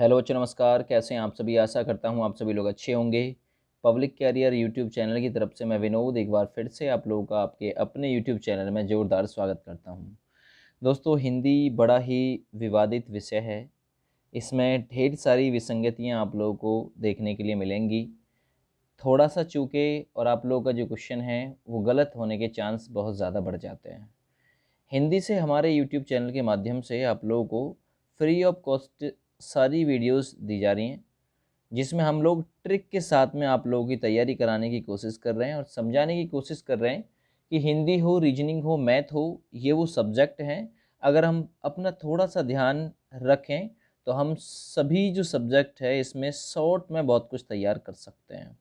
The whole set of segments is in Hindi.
हेलो बच्चों नमस्कार कैसे हैं आप सभी आशा करता हूं आप सभी लोग अच्छे होंगे पब्लिक कैरियर यूट्यूब चैनल की तरफ से मैं विनोद एक बार फिर से आप लोगों का आपके अपने यूट्यूब चैनल में ज़ोरदार स्वागत करता हूं दोस्तों हिंदी बड़ा ही विवादित विषय है इसमें ढेर सारी विसंगतियाँ आप लोगों को देखने के लिए मिलेंगी थोड़ा सा चूके और आप लोगों का जो क्वेश्चन है वो गलत होने के चांस बहुत ज़्यादा बढ़ जाते हैं हिंदी से हमारे यूट्यूब चैनल के माध्यम से आप लोगों को फ्री ऑफ कॉस्ट सारी वीडियोस दी जा रही हैं जिसमें हम लोग ट्रिक के साथ में आप लोगों की तैयारी कराने की कोशिश कर रहे हैं और समझाने की कोशिश कर रहे हैं कि हिंदी हो रीजनिंग हो मैथ हो ये वो सब्जेक्ट हैं अगर हम अपना थोड़ा सा ध्यान रखें तो हम सभी जो सब्जेक्ट है इसमें शॉर्ट में बहुत कुछ तैयार कर सकते हैं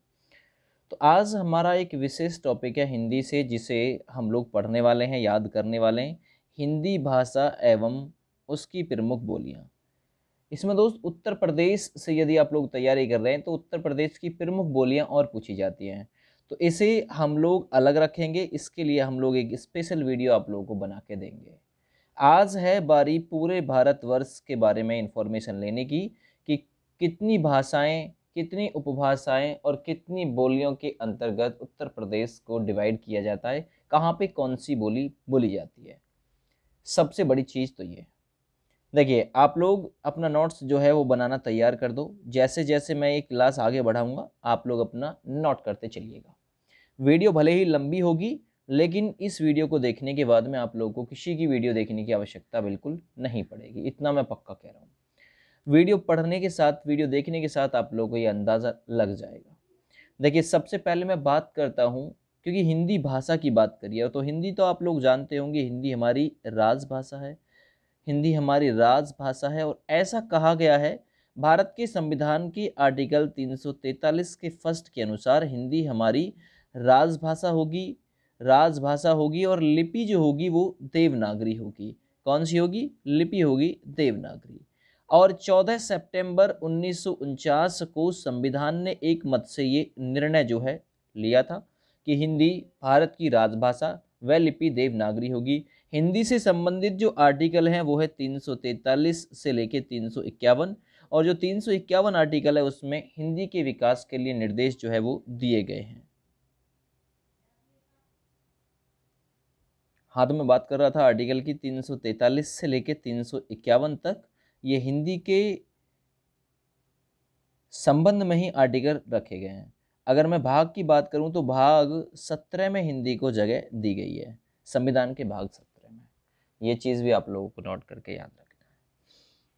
तो आज हमारा एक विशेष टॉपिक है हिंदी से जिसे हम लोग पढ़ने वाले हैं याद करने वाले हैं हिंदी भाषा एवं उसकी प्रमुख बोलियाँ इसमें दोस्त उत्तर प्रदेश से यदि आप लोग तैयारी कर रहे हैं तो उत्तर प्रदेश की प्रमुख बोलियाँ और पूछी जाती हैं तो इसे हम लोग अलग रखेंगे इसके लिए हम लोग एक स्पेशल वीडियो आप लोगों को बना के देंगे आज है बारी पूरे भारतवर्ष के बारे में इंफॉर्मेशन लेने की कि कितनी भाषाएं कितनी उपभाषाएं और कितनी बोलियों के अंतर्गत उत्तर प्रदेश को डिवाइड किया जाता है कहाँ पे कौन सी बोली बोली जाती है सबसे बड़ी चीज़ तो ये देखिए आप लोग अपना नोट्स जो है वो बनाना तैयार कर दो जैसे जैसे मैं एक क्लास आगे बढ़ाऊँगा आप लोग अपना नोट करते चलिएगा वीडियो भले ही लंबी होगी लेकिन इस वीडियो को देखने के बाद में आप लोगों को किसी की वीडियो देखने की आवश्यकता बिल्कुल नहीं पड़ेगी इतना मैं पक्का कह रहा हूँ वीडियो पढ़ने के साथ वीडियो देखने के साथ आप लोगों को ये अंदाज़ा लग जाएगा देखिए सबसे पहले मैं बात करता हूँ क्योंकि हिंदी भाषा की बात करिए तो हिंदी तो आप लोग जानते होंगे हिंदी हमारी राजभाषा है हिंदी हमारी राजभाषा है और ऐसा कहा गया है भारत के संविधान की आर्टिकल 343 के फर्स्ट के अनुसार हिंदी हमारी राजभाषा होगी राजभाषा होगी और लिपि जो होगी वो देवनागरी होगी कौन सी होगी लिपि होगी देवनागरी और 14 सितंबर उन्नीस को संविधान ने एक मत से ये निर्णय जो है लिया था कि हिंदी भारत की राजभाषा व लिपि देवनागरी होगी हिंदी से संबंधित जो आर्टिकल हैं वो है 343 से लेके तीन और जो तीन आर्टिकल है उसमें हिंदी के विकास के लिए निर्देश जो है वो दिए गए हैं हाँ तो बात कर रहा था आर्टिकल की 343 से लेके तीन तक ये हिंदी के संबंध में ही आर्टिकल रखे गए हैं अगर मैं भाग की बात करूं तो भाग सत्रह में हिंदी को जगह दी गई है संविधान के भाग सत्रह ये चीज़ भी आप लोगों को नोट करके याद रखना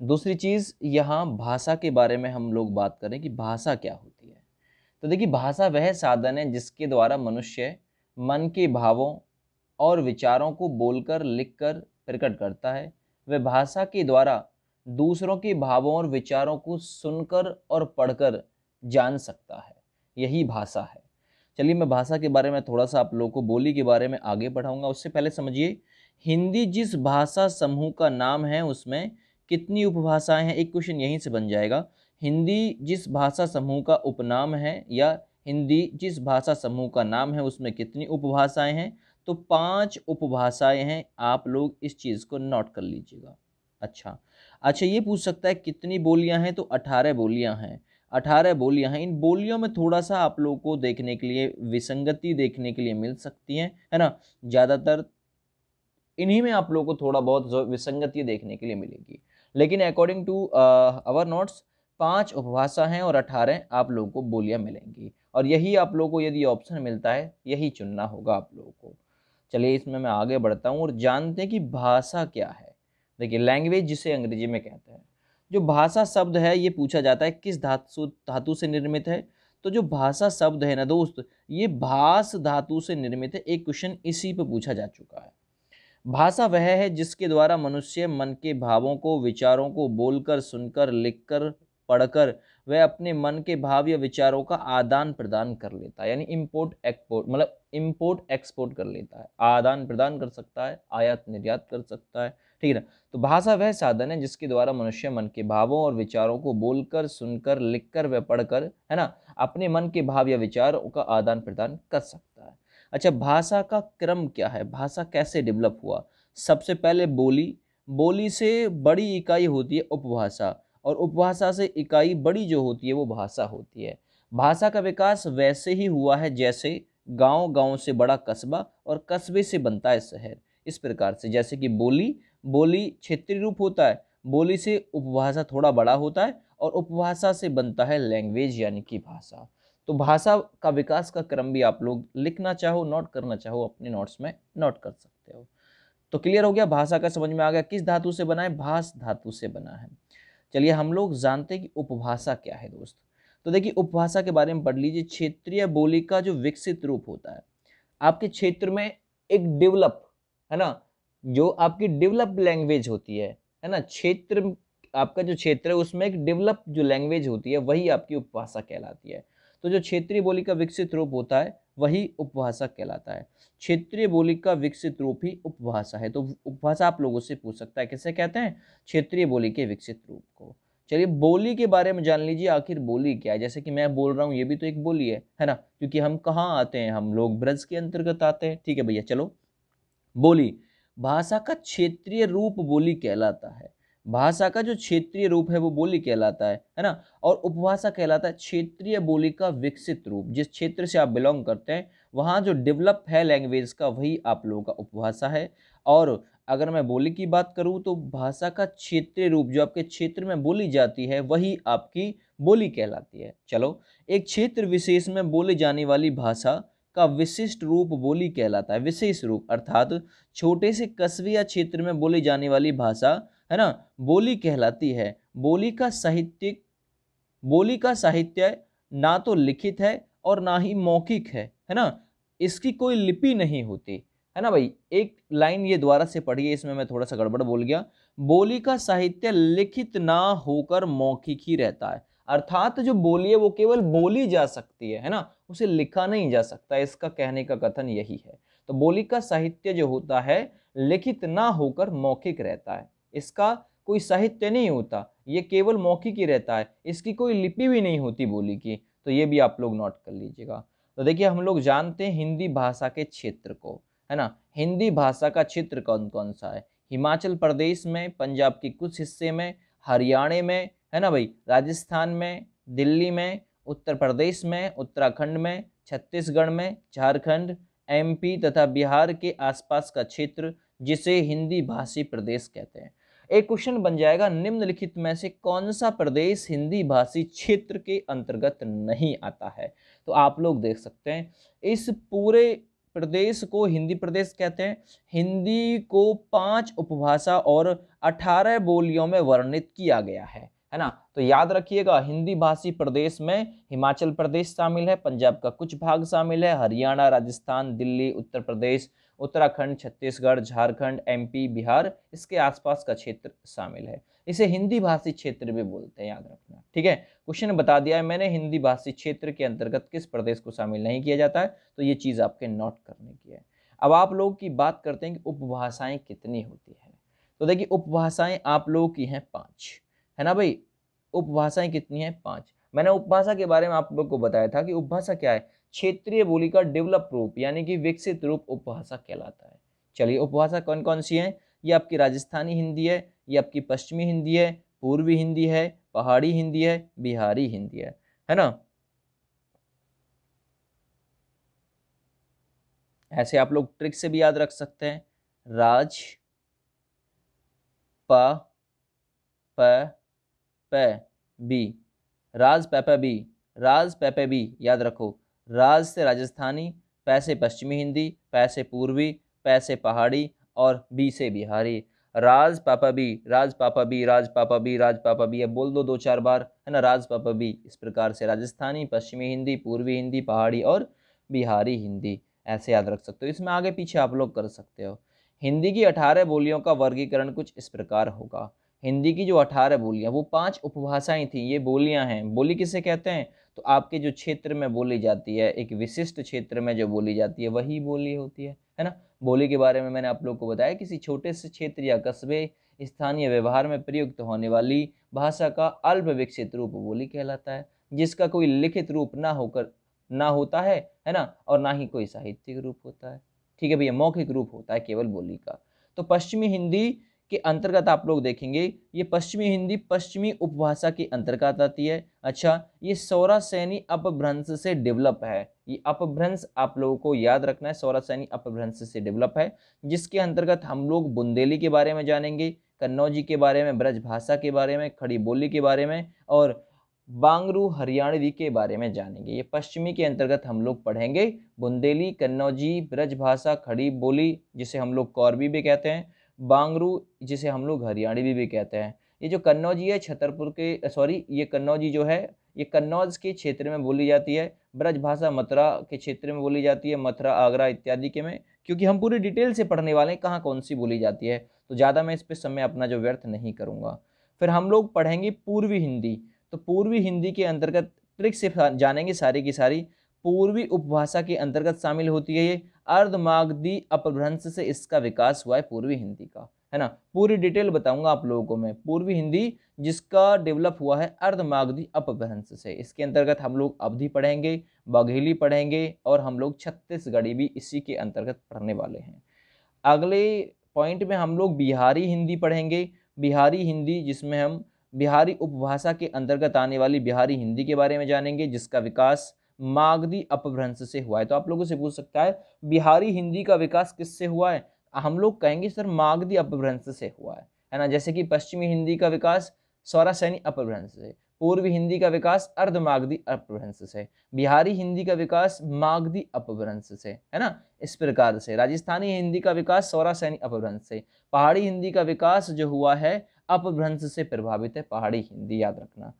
है दूसरी चीज़ यहाँ भाषा के बारे में हम लोग बात करें कि भाषा क्या होती है तो देखिए भाषा वह साधन है जिसके द्वारा मनुष्य मन के भावों और विचारों को बोलकर लिखकर प्रकट करता है वह भाषा के द्वारा दूसरों के भावों और विचारों को सुनकर और पढ़कर जान सकता है यही भाषा है चलिए मैं भाषा के बारे में थोड़ा सा आप लोगों को बोली के बारे में आगे बढ़ाऊंगा उससे पहले समझिए हिंदी जिस भाषा समूह का नाम है उसमें कितनी उपभाषाएं हैं एक क्वेश्चन यहीं से बन जाएगा हिंदी जिस भाषा समूह का उपनाम है या हिंदी जिस भाषा समूह का नाम है उसमें कितनी उपभाषाएं हैं तो पांच उपभाषाएं हैं आप लोग इस चीज़ को नोट कर लीजिएगा अच्छा अच्छा ये पूछ सकता है कितनी बोलियां हैं तो अठारह बोलियां हैं अठारह बोलियां हैं इन बोलियों में थोड़ा सा आप लोगों को देखने के लिए विसंगति देखने के लिए मिल सकती हैं है ना ज़्यादातर इन्हीं में आप लोगों को थोड़ा बहुत विसंगति देखने के लिए मिलेगी लेकिन अकॉर्डिंग टू अवर नोट्स पांच उपभाषा हैं और अठारह आप लोगों को बोलियां मिलेंगी और यही आप लोगों को यदि ऑप्शन मिलता है यही चुनना होगा आप लोगों को चलिए इसमें मैं आगे बढ़ता हूँ और जानते हैं कि भाषा क्या है देखिए लैंग्वेज जिसे अंग्रेजी में कहते हैं जो भाषा शब्द है ये पूछा जाता है किस धातु धातु से निर्मित है तो जो भाषा शब्द है ना दोस्त ये भाष धातु से निर्मित है एक क्वेश्चन इसी पे पूछा जा चुका है भाषा वह है जिसके द्वारा मनुष्य मन के भावों को विचारों को बोलकर सुनकर लिखकर पढ़कर वह अपने मन के भाव या विचारों का आदान प्रदान कर लेता है यानी इम्पोर्ट एक्सपोर्ट मतलब इम्पोर्ट एक्सपोर्ट कर लेता है आदान प्रदान कर सकता है आयात निर्यात कर सकता है ठीक है ना तो भाषा वह साधन है जिसके द्वारा मनुष्य मन के भावों और विचारों को बोलकर सुनकर लिखकर व पढ़कर है ना अपने मन के भाव या विचारों का आदान प्रदान कर सकता है अच्छा भाषा का क्रम क्या है भाषा कैसे डेवलप हुआ सबसे पहले बोली बोली से बड़ी इकाई होती है उपभाषा और उपभाषा से इकाई बड़ी जो होती है वो भाषा होती है भाषा का विकास वैसे ही हुआ है जैसे गांव गांव से बड़ा कस्बा और कस्बे से बनता है शहर इस प्रकार से जैसे कि बोली बोली क्षेत्रीय रूप होता है बोली से उपभाषा थोड़ा बड़ा होता है और उपभाषा से बनता है लैंग्वेज यानी कि भाषा तो भाषा का विकास का क्रम भी आप लोग लिखना चाहो नोट करना चाहो अपने नोट्स में नोट कर सकते हो तो क्लियर हो गया भाषा का समझ में आ गया किस धातु से बना है भाष धातु से बना है चलिए हम लोग जानते हैं कि उपभाषा क्या है दोस्त तो देखिए उपभाषा के बारे में पढ़ लीजिए क्षेत्रीय बोली का जो विकसित रूप होता है आपके क्षेत्र में एक डेवलप है ना जो आपकी डेवलप लैंग्वेज होती है है ना क्षेत्र आपका जो क्षेत्र है उसमें एक डेवलप जो लैंग्वेज होती है वही आपकी उपभाषा कहलाती है तो जो क्षेत्रीय बोली का विकसित रूप होता है वही उपभाषा कहलाता है क्षेत्रीय बोली का विकसित रूप ही उपभाषा है तो उपभाषा आप लोगों से पूछ सकता है कैसे कहते हैं क्षेत्रीय बोली के विकसित रूप को चलिए बोली के बारे में जान लीजिए आखिर बोली क्या है जैसे कि मैं बोल रहा हूँ ये भी तो एक बोली है है ना क्योंकि हम कहाँ आते हैं हम लोग ब्रज के अंतर्गत आते हैं ठीक है भैया चलो बोली भाषा का क्षेत्रीय रूप बोली कहलाता है भाषा का जो क्षेत्रीय रूप है वो बोली कहलाता है है ना और उपभाषा कहलाता है क्षेत्रीय बोली का विकसित रूप जिस क्षेत्र से आप बिलोंग करते हैं वहाँ जो डेवलप है लैंग्वेज का वही आप लोगों का उपभाषा है और अगर मैं बोली की बात करूँ तो भाषा का क्षेत्रीय रूप जो आपके क्षेत्र में बोली जाती है वही आपकी बोली कहलाती है चलो एक क्षेत्र विशेष में बोली जाने वाली भाषा का विशिष्ट रूप बोली कहलाता है विशेष रूप अर्थात छोटे से कस्बे या क्षेत्र में बोली जाने वाली भाषा है ना बोली कहलाती है बोली का साहित्यिक बोली का साहित्य ना तो लिखित है और ना ही मौखिक है है ना इसकी कोई लिपि नहीं होती है ना भाई एक लाइन ये द्वारा से पढ़िए इसमें मैं थोड़ा सा गड़बड़ बोल गया बोली का साहित्य लिखित ना होकर मौखिक ही रहता है अर्थात जो बोली है वो केवल बोली जा सकती है है ना उसे लिखा नहीं जा सकता इसका कहने का कथन यही है तो बोली का साहित्य जो होता है लिखित ना होकर मौखिक रहता है इसका कोई साहित्य नहीं होता ये केवल मौखिक ही रहता है इसकी कोई लिपि भी नहीं होती बोली की तो ये भी आप लोग नोट कर लीजिएगा तो देखिए हम लोग जानते हैं हिंदी भाषा के क्षेत्र को है ना हिंदी भाषा का क्षेत्र कौन कौन सा है हिमाचल प्रदेश में पंजाब के कुछ हिस्से में हरियाणा में है ना भाई राजस्थान में दिल्ली में उत्तर प्रदेश में उत्तराखंड में छत्तीसगढ़ में झारखंड एमपी तथा बिहार के आसपास का क्षेत्र जिसे हिंदी भाषी प्रदेश कहते हैं एक क्वेश्चन बन जाएगा निम्नलिखित में से कौन सा प्रदेश हिंदी भाषी क्षेत्र के अंतर्गत नहीं आता है तो आप लोग देख सकते हैं इस पूरे प्रदेश को हिंदी प्रदेश कहते हैं हिंदी को पांच उपभाषा और अठारह बोलियों में वर्णित किया गया है है ना तो याद रखिएगा हिंदी भाषी प्रदेश में हिमाचल प्रदेश शामिल है पंजाब का कुछ भाग शामिल है हरियाणा राजस्थान दिल्ली उत्तर प्रदेश उत्तराखंड छत्तीसगढ़ झारखंड एमपी बिहार इसके आसपास का क्षेत्र शामिल है इसे हिंदी भाषी क्षेत्र भी बोलते हैं याद रखना ठीक है क्वेश्चन बता दिया है मैंने हिंदी भाषी क्षेत्र के अंतर्गत किस प्रदेश को शामिल नहीं किया जाता है तो ये चीज़ आपके नोट करने की है अब आप लोग की बात करते हैं कि उपभाषाएं कितनी होती हैं तो देखिए उपभाषाएं आप लोगों की हैं पाँच है ना भाई उपभाषाएं कितनी हैं पाँच मैंने उपभाषा के बारे में आप लोग को बताया था कि उपभाषा क्या है क्षेत्रीय बोली का डेवलप रूप यानी कि विकसित रूप उपभाषा कहलाता है चलिए उपभाषा कौन कौन सी हैं ये आपकी राजस्थानी हिंदी है ये आपकी पश्चिमी हिंदी है पूर्वी हिंदी है पहाड़ी हिंदी है बिहारी हिंदी है है ना ऐसे आप लोग ट्रिक से भी याद रख सकते हैं राज प प प बी राज पैपे बी राज पेपे बी याद रखो राज से राजस्थानी पैसे पश्चिमी हिंदी पैसे पूर्वी पैसे पहाड़ी और बी से बिहारी राज पापा बी राज पापा बी राज पापा बी राज पापा बी अब बोल दो दो चार बार है ना राज पापा बी इस प्रकार से राजस्थानी पश्चिमी हिंदी पूर्वी हिंदी पहाड़ी और बिहारी हिंदी ऐसे याद रख सकते हो इसमें आगे पीछे आप लोग कर सकते हो हिंदी की अठारह बोलियों का वर्गीकरण कुछ इस प्रकार होगा हिंदी की जो अठारह बोलियाँ वो पाँच उपभाषाएँ थी ये बोलियाँ हैं बोली किसे कहते हैं तो आपके जो क्षेत्र में बोली जाती है एक विशिष्ट क्षेत्र में जो बोली जाती है वही बोली होती है है ना बोली के बारे में मैंने आप लोग को बताया किसी छोटे से क्षेत्र या कस्बे स्थानीय व्यवहार में प्रयुक्त होने वाली भाषा का अल्प विकसित रूप बोली कहलाता है जिसका कोई लिखित रूप ना होकर ना होता है है ना और ना ही कोई साहित्यिक रूप होता है ठीक है भैया मौखिक रूप होता है केवल बोली का तो पश्चिमी हिंदी के अंतर्गत आप लोग देखेंगे ये पश्चिमी हिंदी पश्चिमी उपभाषा के अंतर्गत आती है अच्छा ये सौरा सैनी अपभ्रंश से डेवलप है ये अपभ्रंश आप लोगों को याद रखना है सौरा सैनी अपभ्रंश से डेवलप है जिसके अंतर्गत हम लोग बुंदेली के बारे में जानेंगे कन्नौजी के बारे में ब्रज भाषा के बारे में खड़ी बोली के बारे में और बांगरू हरियाणवी के बारे में जानेंगे ये पश्चिमी के अंतर्गत हम लोग पढ़ेंगे बुंदेली कन्नौजी ब्रज भाषा खड़ी बोली जिसे हम लोग कौरवी भी कहते हैं बांगरू जिसे हम लोग हरियाणी भी, भी कहते हैं ये जो कन्नौजी है छतरपुर के सॉरी ये कन्नौजी जो है ये कन्नौज के क्षेत्र में बोली जाती है ब्रज भाषा मथुरा के क्षेत्र में बोली जाती है मथुरा आगरा इत्यादि के में क्योंकि हम पूरी डिटेल से पढ़ने वाले हैं कहाँ कौन सी बोली जाती है तो ज़्यादा मैं इस पर समय अपना जो व्यर्थ नहीं करूँगा फिर हम लोग पढ़ेंगे पूर्वी हिंदी तो पूर्वी हिंदी के अंतर्गत ट्रिक से जानेंगे सारी की सारी पूर्वी उपभाषा के अंतर्गत शामिल होती है ये अर्धमागधी अपभ्रंश से इसका विकास हुआ है पूर्वी हिंदी का है ना पूरी डिटेल बताऊंगा आप लोगों को मैं पूर्वी हिंदी जिसका डेवलप हुआ है अर्धमागधी अपभ्रंश से इसके अंतर्गत हम लोग अवधि पढ़ेंगे बघेली पढ़ेंगे और हम लोग छत्तीसगढ़ी भी इसी के अंतर्गत पढ़ने वाले हैं अगले पॉइंट में हम लोग बिहारी हिंदी पढ़ेंगे बिहारी हिंदी जिसमें हम बिहारी उपभाषा के अंतर्गत आने वाली बिहारी हिंदी के बारे में जानेंगे जिसका विकास मागधी अपभ्रंश से हुआ है तो आप लोगों से पूछ सकता है बिहारी हिंदी का विकास किससे हुआ है हम लोग कहेंगे सर मागधी अपभ्रंश से हुआ है है ना जैसे कि पश्चिमी हिंदी का विकास सौरा सैनी अपभ्रंश से पूर्वी हिंदी का विकास अर्धमागधी अपभ्रंश से बिहारी हिंदी का विकास मागधी अपभ्रंश से है ना इस प्रकार से राजस्थानी हिंदी का विकास सौरासैनी अपभ्रंश से पहाड़ी हिंदी का विकास जो हुआ है अपभ्रंश से प्रभावित है पहाड़ी हिंदी याद रखना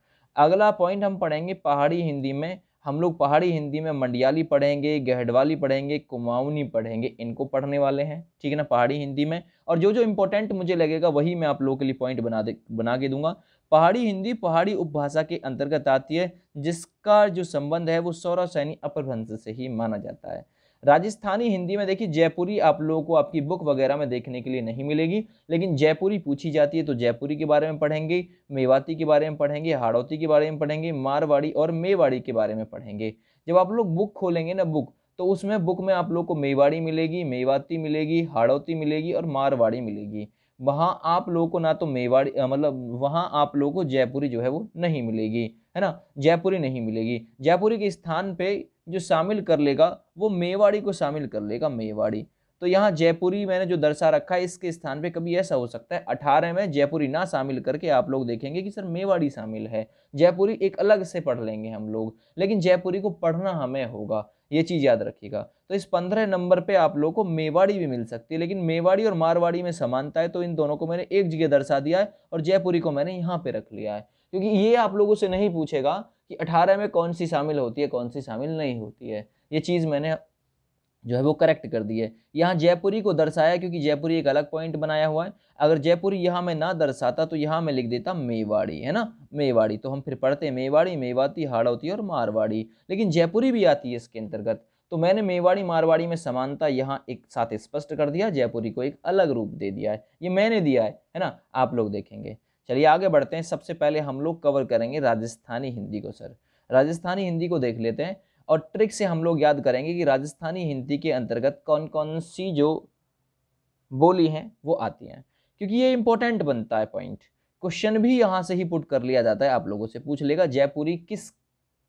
अगला पॉइंट हम पढ़ेंगे पहाड़ी हिंदी में हम लोग पहाड़ी हिंदी में मंडियाली पढ़ेंगे गहडवाली पढ़ेंगे कुमाऊनी पढ़ेंगे इनको पढ़ने वाले हैं ठीक है ना पहाड़ी हिंदी में और जो जो इम्पोर्टेंट मुझे लगेगा वही मैं आप लोगों के लिए पॉइंट बना दे बना के दूंगा पहाड़ी हिंदी पहाड़ी उपभाषा के अंतर्गत आती है जिसका जो संबंध है वो सौरव सैनी अपभ्रंश से ही माना जाता है राजस्थानी हिंदी में देखिए जयपुरी आप लोगों को आपकी बुक वगैरह में देखने के लिए नहीं मिलेगी लेकिन जयपुरी पूछी जाती है तो जयपुरी के बारे में पढ़ेंगे मेवाती के बारे में पढ़ेंगे हाड़ौती के बारे में पढ़ेंगे मारवाड़ी और मेवाड़ी के बारे में पढ़ेंगे जब आप लोग बुक खोलेंगे ना बुक तो उसमें बुक में आप लोग को मेवाड़ी मिलेगी मेवाती मिलेगी हाड़ौती मिलेगी और मारवाड़ी मिलेगी वहाँ आप लोगों को ना तो मेवाड़ी मतलब वहाँ आप लोगों को जयपुरी जो है वो नहीं मिलेगी है ना जयपुरी नहीं मिलेगी जयपुरी के स्थान पे जो शामिल कर लेगा वो मेवाड़ी को शामिल कर लेगा मेवाड़ी तो यहाँ जयपुरी मैंने जो दर्शा रखा है इसके स्थान पे कभी ऐसा हो सकता है अठारह में जयपुरी ना शामिल करके आप लोग देखेंगे कि सर मेवाड़ी शामिल है जयपुरी एक अलग से पढ़ लेंगे हम लोग लेकिन जयपुरी को पढ़ना हमें होगा ये चीज़ याद रखिएगा तो इस पंद्रह नंबर पे आप लोग को मेवाड़ी भी मिल सकती है लेकिन मेवाड़ी और मारवाड़ी में समानता है तो इन दोनों को मैंने एक जगह दर्शा दिया है और जयपुरी को मैंने यहाँ पर रख लिया है क्योंकि ये आप लोगों से नहीं पूछेगा कि अठारह में कौन सी शामिल होती है कौन सी शामिल नहीं होती है ये चीज़ मैंने जो है वो करेक्ट कर दी है यहाँ जयपुरी को दर्शाया क्योंकि जयपुरी एक अलग पॉइंट बनाया हुआ है अगर जयपुरी यहाँ मैं ना दर्शाता तो यहाँ मैं लिख देता मेवाड़ी है ना मेवाड़ी तो हम फिर पढ़ते हैं मेवाड़ी मेवाती हाड़ौती और मारवाड़ी लेकिन जयपुरी भी आती है इसके अंतर्गत तो मैंने मेवाड़ी मारवाड़ी में समानता यहाँ एक साथ स्पष्ट कर दिया जयपुरी को एक अलग रूप दे दिया है ये मैंने दिया है है ना आप लोग देखेंगे चलिए आगे बढ़ते हैं सबसे पहले हम लोग कवर करेंगे राजस्थानी हिंदी को सर राजस्थानी हिंदी को देख लेते हैं और ट्रिक से हम लोग याद करेंगे कि राजस्थानी हिंदी के अंतर्गत कौन कौन सी जो बोली हैं वो आती हैं क्योंकि ये इंपॉर्टेंट बनता है पॉइंट क्वेश्चन भी यहाँ से ही पुट कर लिया जाता है आप लोगों से पूछ लेगा जयपुरी किस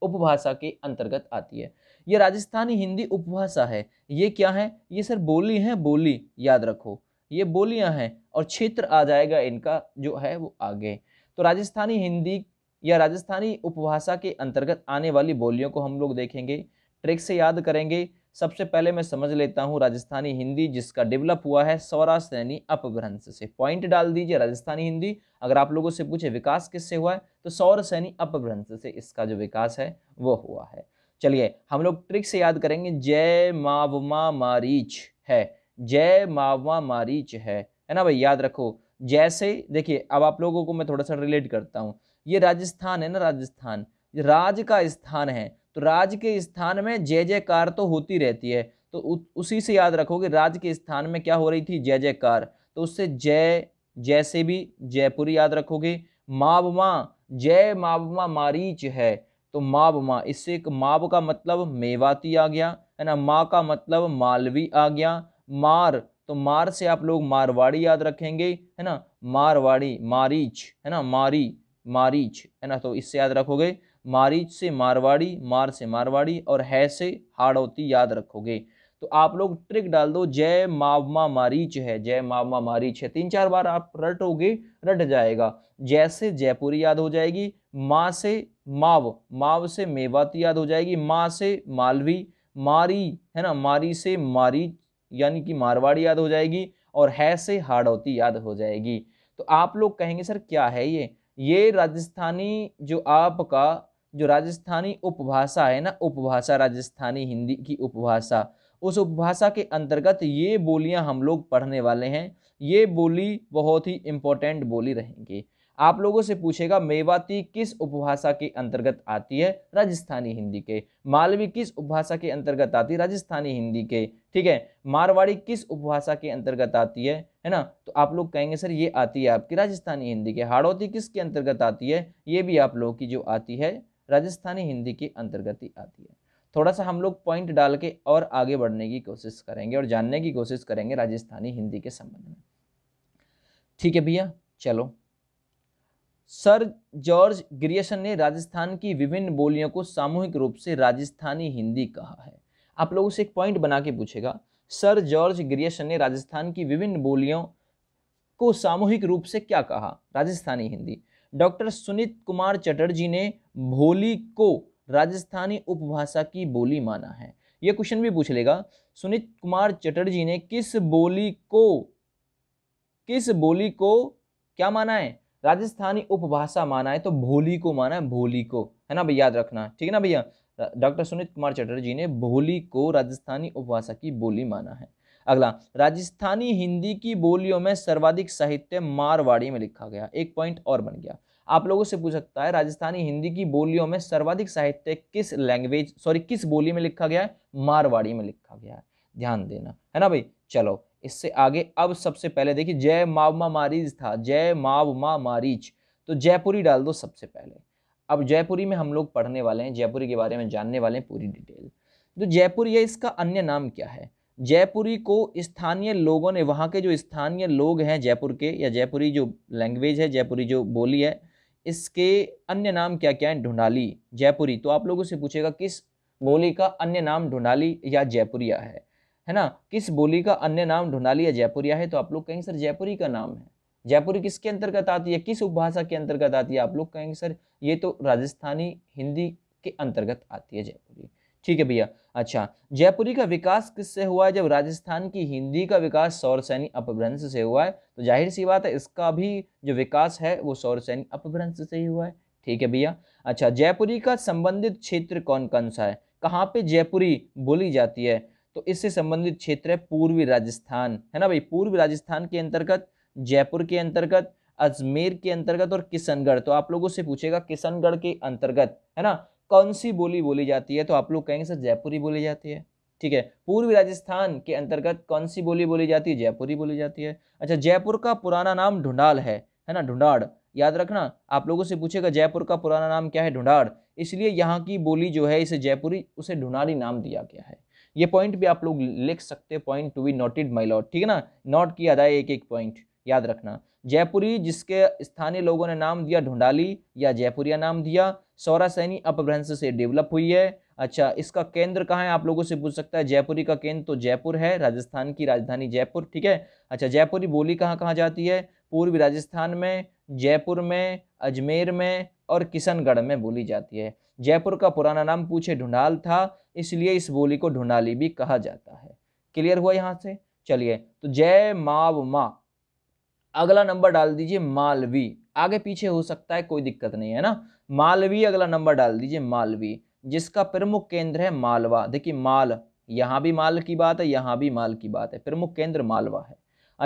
उपभाषा के अंतर्गत आती है ये राजस्थानी हिंदी उपभाषा है ये क्या है ये सर बोली है बोली याद रखो ये बोलियां हैं और क्षेत्र आ जाएगा इनका जो है वो आगे तो राजस्थानी हिंदी या राजस्थानी उपभाषा के अंतर्गत आने वाली बोलियों को हम लोग देखेंगे ट्रिक से याद करेंगे सबसे पहले मैं समझ लेता हूँ राजस्थानी हिंदी जिसका डेवलप हुआ है सौरा सैनी अपभ्रंश से पॉइंट डाल दीजिए राजस्थानी हिंदी अगर आप लोगों से पूछे विकास किससे हुआ है तो सौर सैनी अपभ्रंश से इसका जो विकास है वो हुआ है चलिए हम लोग ट्रिक से याद करेंगे जय मावमा मारीच है जय मावमा मारीच है है ना भाई याद रखो जैसे देखिए अब आप लोगों को मैं थोड़ा सा रिलेट करता हूँ ये राजस्थान है ना राजस्थान राज का स्थान है तो राज के स्थान में जय जयकार तो होती रहती है तो उ, उसी से याद रखोगे राज के स्थान में क्या हो रही थी जय जयकार तो उससे जय जैसे भी जयपुरी याद रखोगे माबमा जय माबमा मारीच है तो माबमा इससे एक माब का मतलब मेवाती आ गया है ना माँ का मतलब मालवी आ गया मार तो मार से आप लोग मारवाड़ी याद रखेंगे है ना मारवाड़ी मारीच है ना मारी मारीच है ना तो इससे याद रखोगे मारीच से मारवाड़ी मार से मारवाड़ी और है से हाड़ौती याद रखोगे तो आप लोग ट्रिक डाल दो जय मावमा मारीच है जय मावमा मारीच है तीन चार बार आप रटोगे रट जाएगा जैसे जयपुरी याद हो जाएगी माँ से माव माव से मेवाती याद हो जाएगी माँ से मालवी मारी है ना मारी से मारीच यानी कि मारवाड़ी याद हो जाएगी और है से हाड़ौती याद हो जाएगी तो आप लोग कहेंगे सर क्या है ये ये राजस्थानी जो आपका जो राजस्थानी उपभाषा है ना उपभाषा राजस्थानी हिंदी की उपभाषा उस उपभाषा के अंतर्गत ये बोलियां हम लोग पढ़ने वाले हैं ये बोली बहुत ही इम्पोर्टेंट बोली रहेंगी आप लोगों से पूछेगा मेवाती किस उपभाषा के अंतर्गत आती है राजस्थानी हिंदी के मालवी किस उपभाषा के अंतर्गत आती है राजस्थानी हिंदी के ठीक है मारवाड़ी किस उपभाषा के अंतर्गत आती है है ना तो आप लोग कहेंगे सर ये आती है आपकी राजस्थानी हिंदी के हाड़ौती किसके अंतर्गत आती है ये भी आप लोगों की जो आती है राजस्थानी हिंदी के अंतर्गत ही आती है थोड़ा सा हम लोग पॉइंट डाल के और आगे बढ़ने की कोशिश करेंगे और जानने की कोशिश करेंगे राजस्थानी हिंदी के संबंध में ठीक है भैया चलो सर जॉर्ज ग्रियसन ने राजस्थान की विभिन्न बोलियों को सामूहिक रूप से राजस्थानी हिंदी कहा है आप लोगों से एक पॉइंट बना के पूछेगा सर जॉर्ज ग्रियसन ने राजस्थान की विभिन्न बोलियों को सामूहिक रूप से क्या कहा राजस्थानी हिंदी डॉक्टर सुनीत कुमार चटर्जी ने भोली को राजस्थानी उपभाषा की बोली माना है यह क्वेश्चन भी पूछ लेगा सुनीत कुमार चटर्जी ने किस बोली को किस बोली को क्या माना है राजस्थानी उपभाषा माना है तो भोली को माना है भोली को है ना भाई याद रखना ठीक है ना भैया डॉक्टर सुनीत कुमार चटर्जी ने भोली को राजस्थानी उपभाषा की बोली माना है अगला राजस्थानी हिंदी की बोलियों में सर्वाधिक साहित्य मारवाड़ी में लिखा गया एक पॉइंट और बन गया आप लोगों से पूछ सकता है राजस्थानी हिंदी की बोलियों में सर्वाधिक साहित्य किस लैंग्वेज सॉरी किस बोली में लिखा गया है मारवाड़ी में लिखा गया है ध्यान देना है ना भाई चलो इससे आगे अब सबसे पहले देखिए जय मावमा मारीज था जय मावमा मारीच तो जयपुरी डाल दो सबसे पहले अब जयपुरी में हम लोग पढ़ने वाले हैं जयपुरी के बारे में जानने वाले हैं पूरी डिटेल तो जयपुर यह इसका अन्य नाम क्या है जयपुरी को स्थानीय लोगों ने वहाँ के जो स्थानीय लोग हैं जयपुर के या जयपुरी जो लैंग्वेज है जयपुरी जो बोली है इसके अन्य नाम क्या क्या हैं ढूंढाली जयपुरी तो आप लोगों से पूछेगा किस बोली का अन्य नाम ढूंढाली या जयपुरिया है है ना किस बोली का अन्य नाम ढुनाली या जयपुरिया है तो आप लोग कहेंगे सर जयपुरी का नाम है जयपुरी किसके अंतर्गत आती है किस उपभाषा के अंतर्गत आती है आप लोग कहेंगे सर ये तो राजस्थानी हिंदी के अंतर्गत आती है जयपुरी ठीक है भैया अच्छा जयपुरी का विकास किससे हुआ है जब राजस्थान की हिंदी का विकास सौर सैनी अपभ्रंश से हुआ है तो जाहिर सी बात है इसका भी जो विकास है वो सौर सैनी अपभ्रंश से ही हुआ है ठीक है भैया अच्छा जयपुरी का संबंधित क्षेत्र कौन कौन सा है कहाँ पे जयपुरी बोली जाती है तो इससे संबंधित क्षेत्र है पूर्वी राजस्थान है ना भाई पूर्वी राजस्थान के अंतर्गत जयपुर के अंतर्गत अजमेर के अंतर्गत और किशनगढ़ तो आप लोगों से पूछेगा किशनगढ़ के अंतर्गत है ना कौन सी बोली बोली जाती है तो आप लोग कहेंगे सर जयपुरी बोली जाती है ठीक है पूर्वी राजस्थान के अंतर्गत कौन सी बोली बोली जाती है जयपुरी बोली जाती है अच्छा जयपुर का पुराना नाम ढूंढाल है है ना ढूंढाड़ याद रखना आप लोगों से पूछेगा जयपुर का पुराना नाम क्या है ढूंढाड़ इसलिए यहाँ की बोली जो है इसे जयपुरी उसे ढूंढाड़ी नाम दिया गया है ये पॉइंट भी आप लोग लिख सकते हैं point to be noted my lord ठीक है ना नोट किया जाए एक एक पॉइंट याद रखना जयपुरी जिसके स्थानीय लोगों ने नाम दिया ढूंढाली या जयपुरिया नाम दिया सौरा सैनी अपभ्रंश से डेवलप हुई है अच्छा इसका केंद्र कहाँ है आप लोगों से पूछ सकता है जयपुरी का केंद्र तो जयपुर है राजस्थान की राजधानी जयपुर ठीक है अच्छा जयपुरी बोली कहाँ कहाँ जाती है पूर्वी राजस्थान में जयपुर में अजमेर में और किशनगढ़ में बोली जाती है जयपुर का पुराना नाम पूछे ढूंढाल था इसलिए इस बोली को ढूंढाली भी कहा जाता है क्लियर हुआ यहाँ से चलिए तो जय माव माँ अगला नंबर डाल दीजिए मालवी आगे पीछे हो सकता है कोई दिक्कत नहीं है ना मालवी अगला नंबर डाल दीजिए मालवी जिसका प्रमुख केंद्र है मालवा देखिए माल यहाँ भी माल की बात है यहाँ भी माल की बात है प्रमुख केंद्र मालवा है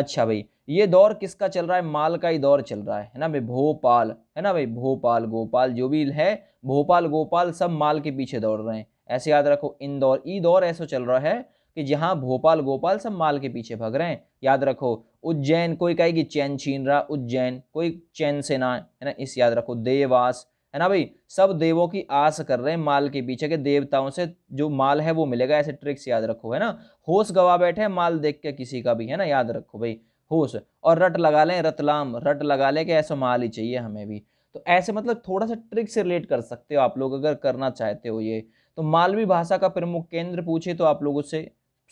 अच्छा भाई ये दौर किसका चल रहा है माल का ही दौर चल रहा है है ना भाई भोपाल है ना भाई भोपाल गोपाल जो भी है भोपाल गोपाल सब माल के पीछे दौड़ रहे हैं ऐसे याद रखो इंदौर ई दौर ऐसा चल रहा है कि जहाँ भोपाल गोपाल सब माल के पीछे भग रहे हैं याद रखो उज्जैन कोई कहेगी चैन छीन रहा उज्जैन कोई चैन से ना है ना इस याद रखो देवास है ना भाई सब देवों की आस कर रहे हैं माल के पीछे के देवताओं से जो माल है वो मिलेगा ऐसे ट्रिक्स याद रखो है ना होश गवा बैठे माल देख के किसी का भी है ना याद रखो भाई होश और रट लगा लें रतलाम रट लगा लें कि ऐसा माल ही चाहिए हमें भी तो ऐसे मतलब थोड़ा सा ट्रिक से रिलेट कर सकते हो आप लोग अगर करना चाहते हो ये तो मालवी भाषा का प्रमुख केंद्र पूछे तो आप लोगों से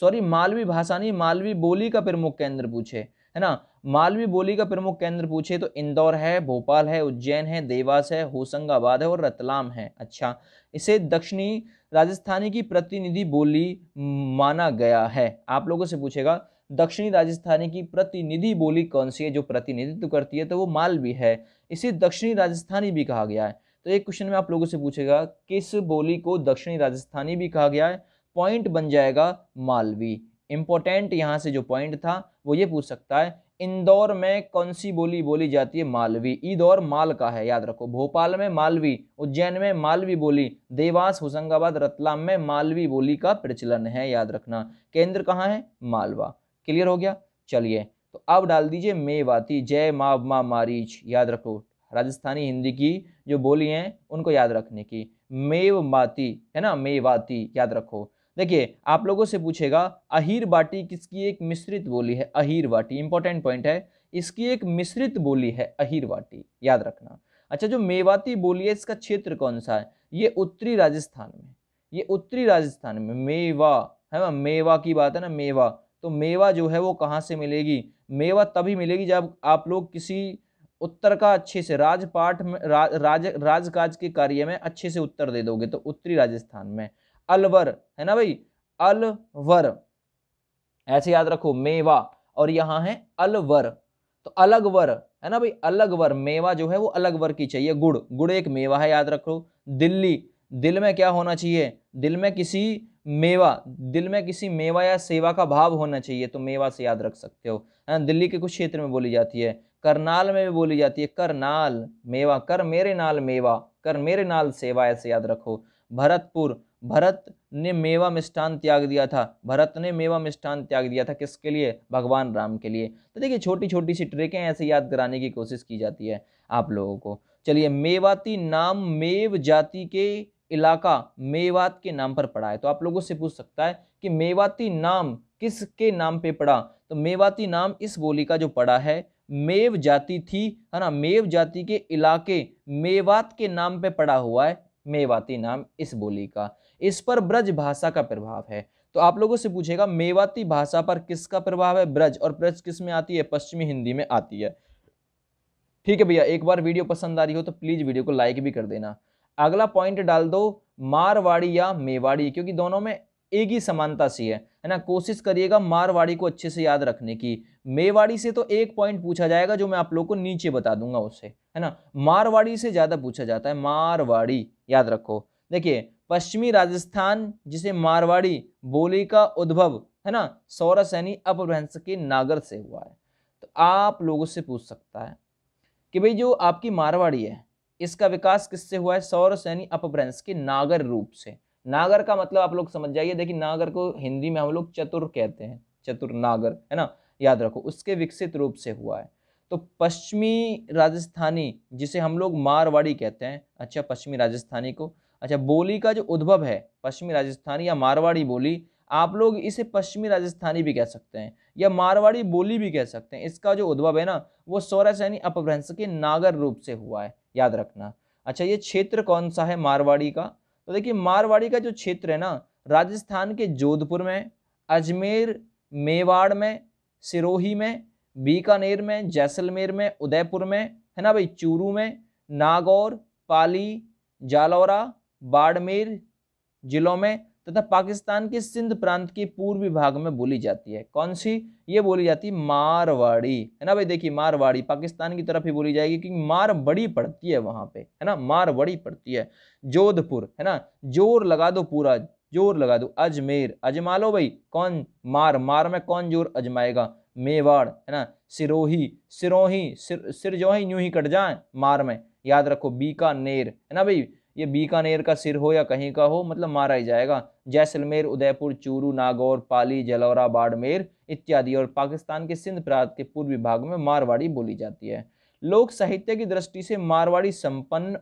सॉरी मालवी भाषा नहीं मालवी बोली का प्रमुख केंद्र पूछे है ना मालवी बोली का प्रमुख केंद्र पूछे तो इंदौर है भोपाल है उज्जैन है देवास है होशंगाबाद है और रतलाम है अच्छा इसे दक्षिणी राजस्थानी की प्रतिनिधि बोली माना गया है आप लोगों से पूछेगा दक्षिणी राजस्थानी की प्रतिनिधि बोली कौन सी है जो प्रतिनिधित्व करती है तो वो मालवी है इसे दक्षिणी राजस्थानी भी कहा गया है तो एक क्वेश्चन में आप लोगों से पूछेगा किस बोली को दक्षिणी राजस्थानी भी कहा गया है पॉइंट बन जाएगा मालवी इम्पोर्टेंट यहाँ से जो पॉइंट था वो ये पूछ सकता है इंदौर में कौन सी बोली बोली जाती है मालवी ईदौर माल का है याद रखो भोपाल में मालवी उज्जैन में मालवी बोली देवास होशंगाबाद रतलाम में मालवी बोली का प्रचलन है याद रखना केंद्र कहाँ है मालवा क्लियर हो गया चलिए तो अब डाल दीजिए मेवाती जय मा मा मारीच याद रखो राजस्थानी हिंदी की जो बोली हैं उनको याद रखने की मेव माती है ना मेवाती याद रखो देखिए आप लोगों से पूछेगा अहीर बाटी किसकी एक मिश्रित बोली है अहीर बाटी इंपॉर्टेंट पॉइंट है इसकी एक मिश्रित बोली है अहीर बाटी याद रखना अच्छा जो मेवाती बोली है इसका क्षेत्र कौन सा है ये उत्तरी राजस्थान में ये उत्तरी राजस्थान में मेवा है ना मेवा की बात है ना मेवा तो मेवा जो है वो कहाँ से मिलेगी मेवा तभी मिलेगी जब आप लोग किसी उत्तर का अच्छे से राजपाठ में रा, राज राजकाज के कार्य में अच्छे से उत्तर दे दोगे तो उत्तरी राजस्थान में अलवर है ना भाई अलवर ऐसे याद रखो मेवा और यहाँ है अलवर तो अलग वर है ना भाई अलग वर मेवा जो है वो अलग वर की चाहिए गुड़ गुड़ एक मेवा है याद रखो दिल्ली दिल में क्या होना चाहिए दिल में किसी मेवा दिल में किसी मेवा या सेवा का भाव होना चाहिए तो मेवा से याद रख सकते हो है ना दिल्ली के कुछ क्षेत्र में बोली जाती है करनाल में भी बोली जाती है करनाल मेवा कर मेरे नाल मेवा कर मेरे नाल सेवा ऐसे याद रखो भरतपुर भरत ने मेवा मिष्ठान त्याग दिया था भरत ने मेवा मिष्ठान त्याग दिया था किसके लिए भगवान राम के लिए तो देखिए छोटी छोटी सी ट्रिकें ऐसे याद कराने की कोशिश की जाती है आप लोगों को चलिए मेवाती नाम मेव जाति के इलाका मेवात के नाम पर पड़ा है तो आप लोगों से पूछ सकता है कि मेवाती नाम किसके नाम पे पड़ा तो मेवाती नाम इस बोली का जो पड़ा है मेव जाति थी है ना मेव जाति के इलाके मेवात के नाम पे पड़ा हुआ है मेवाती नाम इस बोली का इस पर ब्रज भाषा का प्रभाव है तो आप लोगों से पूछेगा मेवाती भाषा पर किसका प्रभाव है ब्रज और ब्रज किस में आती है पश्चिमी हिंदी में आती है ठीक है भैया एक बार वीडियो पसंद आ रही हो तो प्लीज़ वीडियो को लाइक भी कर देना अगला पॉइंट डाल दो मारवाड़ी या मेवाड़ी क्योंकि दोनों में एक ही समानता सी है है ना कोशिश करिएगा मारवाड़ी को अच्छे से याद रखने की मेवाड़ी से तो एक पॉइंट पूछा जाएगा जो मैं आप लोग को नीचे बता दूंगा उससे है ना मारवाड़ी से ज़्यादा पूछा जाता है मारवाड़ी याद रखो देखिए पश्चिमी राजस्थान जिसे मारवाड़ी बोली का उद्भव है ना सौरा सैनी अपभ्रंश के नागर से हुआ है तो आप लोगों से पूछ सकता है कि भाई जो आपकी मारवाड़ी है इसका विकास किससे हुआ है सौर सैनी अपभ्रंश के नागर रूप से नागर का मतलब आप लोग समझ जाइए देखिए नागर को हिंदी में हम लोग चतुर कहते हैं चतुर नागर है ना याद रखो उसके विकसित रूप से हुआ है तो पश्चिमी राजस्थानी जिसे हम लोग मारवाड़ी कहते हैं अच्छा पश्चिमी राजस्थानी को अच्छा बोली का जो उद्भव है पश्चिमी राजस्थानी या मारवाड़ी बोली आप लोग इसे पश्चिमी राजस्थानी भी कह सकते हैं या मारवाड़ी बोली भी कह सकते हैं इसका जो उद्भव है ना वो सौरस सैनी अपभ्रंश के नागर रूप से हुआ है याद रखना अच्छा ये क्षेत्र कौन सा है मारवाड़ी का तो देखिए मारवाड़ी का जो क्षेत्र है ना राजस्थान के जोधपुर में अजमेर मेवाड़ में सिरोही में बीकानेर में जैसलमेर में उदयपुर में है ना भाई चूरू में नागौर पाली जालौरा बाड़मेर जिलों में तथा पाकिस्तान के सिंध प्रांत के पूर्वी भाग में बोली जाती है कौन सी ये बोली जाती है मारवाड़ी है ना भाई देखिए मारवाड़ी पाकिस्तान की तरफ ही बोली जाएगी क्योंकि मार बड़ी पड़ती है वहाँ पे है ना मार बड़ी पड़ती है जोधपुर है ना जोर लगा दो पूरा जोर लगा दो अजमेर अजमा लो भाई कौन मार मार में कौन जोर अजमाएगा मेवाड़ है ना सिरोही सिरोही सिर सिर जो है यूं ही कट जाए मार में याद रखो बीकानेर है ना भाई ये बीकानेर का सिर हो या कहीं का हो मतलब मारा ही जाएगा जैसलमेर उदयपुर चूरू नागौर पाली जलौरा बाड़मेर इत्यादि और पाकिस्तान के सिंध प्रांत के पूर्वी भाग में मारवाड़ी बोली जाती है लोक साहित्य की दृष्टि से मारवाड़ी संपन्न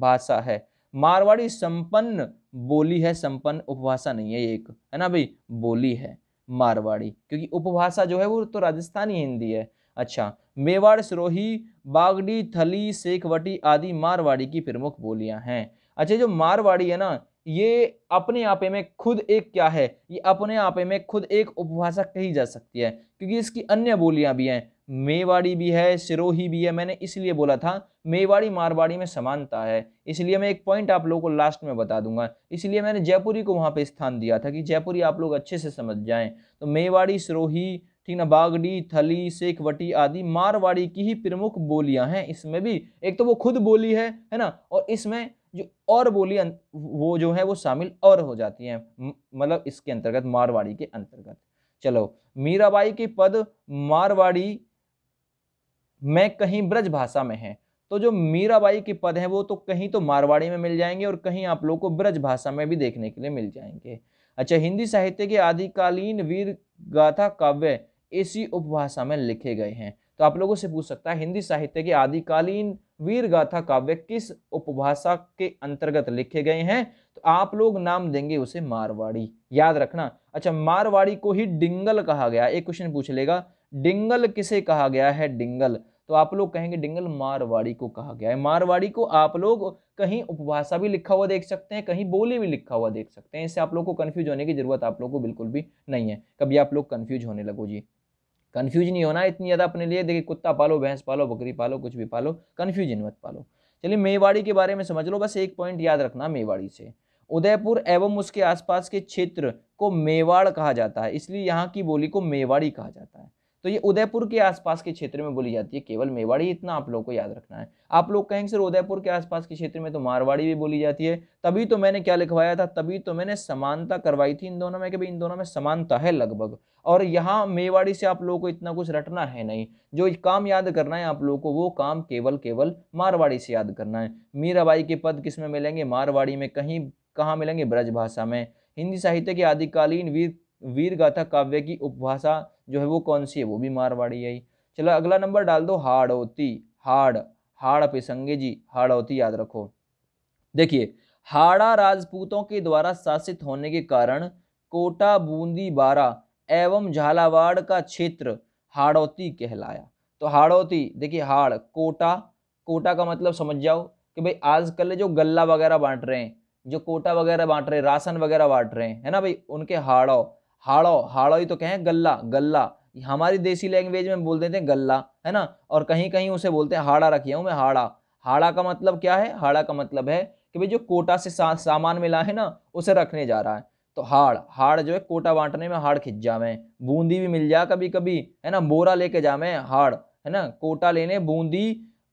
भाषा है मारवाड़ी संपन्न बोली है संपन्न उपभाषा नहीं है एक है ना भाई बोली है मारवाड़ी क्योंकि उपभाषा जो है वो तो राजस्थानी हिंदी है अच्छा मेवाड़ सिरोही बागड़ी थली सेखवटी आदि मारवाड़ी की प्रमुख बोलियां हैं अच्छा जो मारवाड़ी है ना ये अपने आपे में खुद एक क्या है ये अपने आपे में खुद एक उपभाषा कही जा सकती है क्योंकि इसकी अन्य बोलियां भी हैं मेवाड़ी भी है सिरोही भी है मैंने इसलिए बोला था मेवाड़ी मारवाड़ी में समानता है इसलिए मैं एक पॉइंट आप लोगों को लास्ट में बता दूंगा इसलिए मैंने जयपुरी को वहाँ पे स्थान दिया था कि जयपुरी आप लोग अच्छे से समझ जाएं तो मेवाड़ी सिरोही ठीक ना बागडी थली सेखवटी आदि मारवाड़ी की ही प्रमुख बोलियां हैं इसमें भी एक तो वो खुद बोली है है ना और इसमें जो और बोली अं-, वो जो है वो शामिल और हो जाती हैं मतलब इसके अंतर्गत मारवाड़ी के अंतर्गत चलो मीराबाई के पद मारवाड़ी में कहीं ब्रज भाषा में है तो जो मीराबाई के पद हैं वो तो कहीं तो मारवाड़ी में मिल जाएंगे और कहीं आप लोग को ब्रज भाषा में भी देखने के लिए मिल जाएंगे अच्छा हिंदी साहित्य के आदिकालीन वीर गाथा काव्य इसी उपभाषा में लिखे गए हैं तो आप लोगों से पूछ सकता है हिंदी साहित्य के आदिकालीन वीर गाथा काव्य किस उपभाषा के अंतर्गत लिखे गए हैं तो आप लोग नाम देंगे उसे मारवाड़ी याद रखना अच्छा मारवाड़ी को ही डिंगल कहा गया एक क्वेश्चन पूछ लेगा डिंगल किसे कहा गया है डिंगल तो आप लोग कहेंगे डिंगल मारवाड़ी को कहा गया है मारवाड़ी को आप लोग कहीं उपभाषा भी लिखा हुआ देख सकते हैं कहीं बोली भी लिखा हुआ देख सकते हैं इससे आप लोग को कन्फ्यूज होने की जरूरत आप लोग को बिल्कुल भी नहीं है कभी आप लोग कन्फ्यूज होने लगो जी कन्फ्यूज नहीं होना इतनी ज़्यादा अपने लिए देखिए कुत्ता पालो भैंस पालो बकरी पालो कुछ भी पालो कन्फ्यूजन मत पालो चलिए मेवाड़ी के बारे में समझ लो बस एक पॉइंट याद रखना मेवाड़ी से उदयपुर एवं उसके आसपास के क्षेत्र को मेवाड़ कहा जाता है इसलिए यहाँ की बोली को मेवाड़ी कहा जाता है तो ये उदयपुर के आसपास के क्षेत्र में बोली जाती है केवल मेवाड़ी इतना आप लोगों को याद रखना है आप लोग कहेंगे सर उदयपुर के आसपास के क्षेत्र में तो मारवाड़ी भी बोली जाती है तभी तो मैंने क्या लिखवाया था तभी तो मैंने समानता करवाई थी इन दोनों में कि भाई इन दोनों में समानता है लगभग और यहाँ मेवाड़ी से आप लोगों को इतना कुछ रटना है नहीं जो काम याद करना है आप लोगों को वो काम केवल केवल मारवाड़ी से याद करना है मीराबाई के पद किस में मिलेंगे मारवाड़ी में कहीं कहाँ मिलेंगे ब्रजभाषा में हिंदी साहित्य के आदिकालीन वीर वीर गाथा काव्य की उपभाषा जो है वो कौन सी है वो भी मारवाड़ी आई चलो अगला नंबर डाल दो हाड़ौती हाड़ हाड़ पिसंगे जी हाड़ौती याद रखो देखिए हाड़ा राजपूतों के द्वारा शासित होने के कारण कोटा बूंदी बारा एवं झालावाड़ का क्षेत्र हाड़ौती कहलाया तो हाड़ौती देखिए हाड़ कोटा कोटा का मतलब समझ जाओ कि भाई आजकल जो गल्ला वगैरह बांट रहे हैं जो कोटा वगैरह बांट रहे हैं राशन वगैरह बांट रहे हैं है ना भाई उनके हाड़ौ हाड़ो हाड़ो ही तो कहें गल्ला गल्ला हमारी देसी लैंग्वेज में बोल देते हैं गल्ला है ना और कहीं कहीं उसे बोलते हैं हाड़ा रखिया हूँ मैं हाड़ा हाड़ा का मतलब क्या है हाड़ा का मतलब है कि भाई जो कोटा से सा, सामान मिला है ना उसे रखने जा रहा है तो हाड़ हाड़ जो है कोटा बांटने में हाड़ खिंच जा मैं बूंदी भी मिल जा कभी कभी है ना बोरा लेके जा मैं हाड़ है ना कोटा लेने बूंदी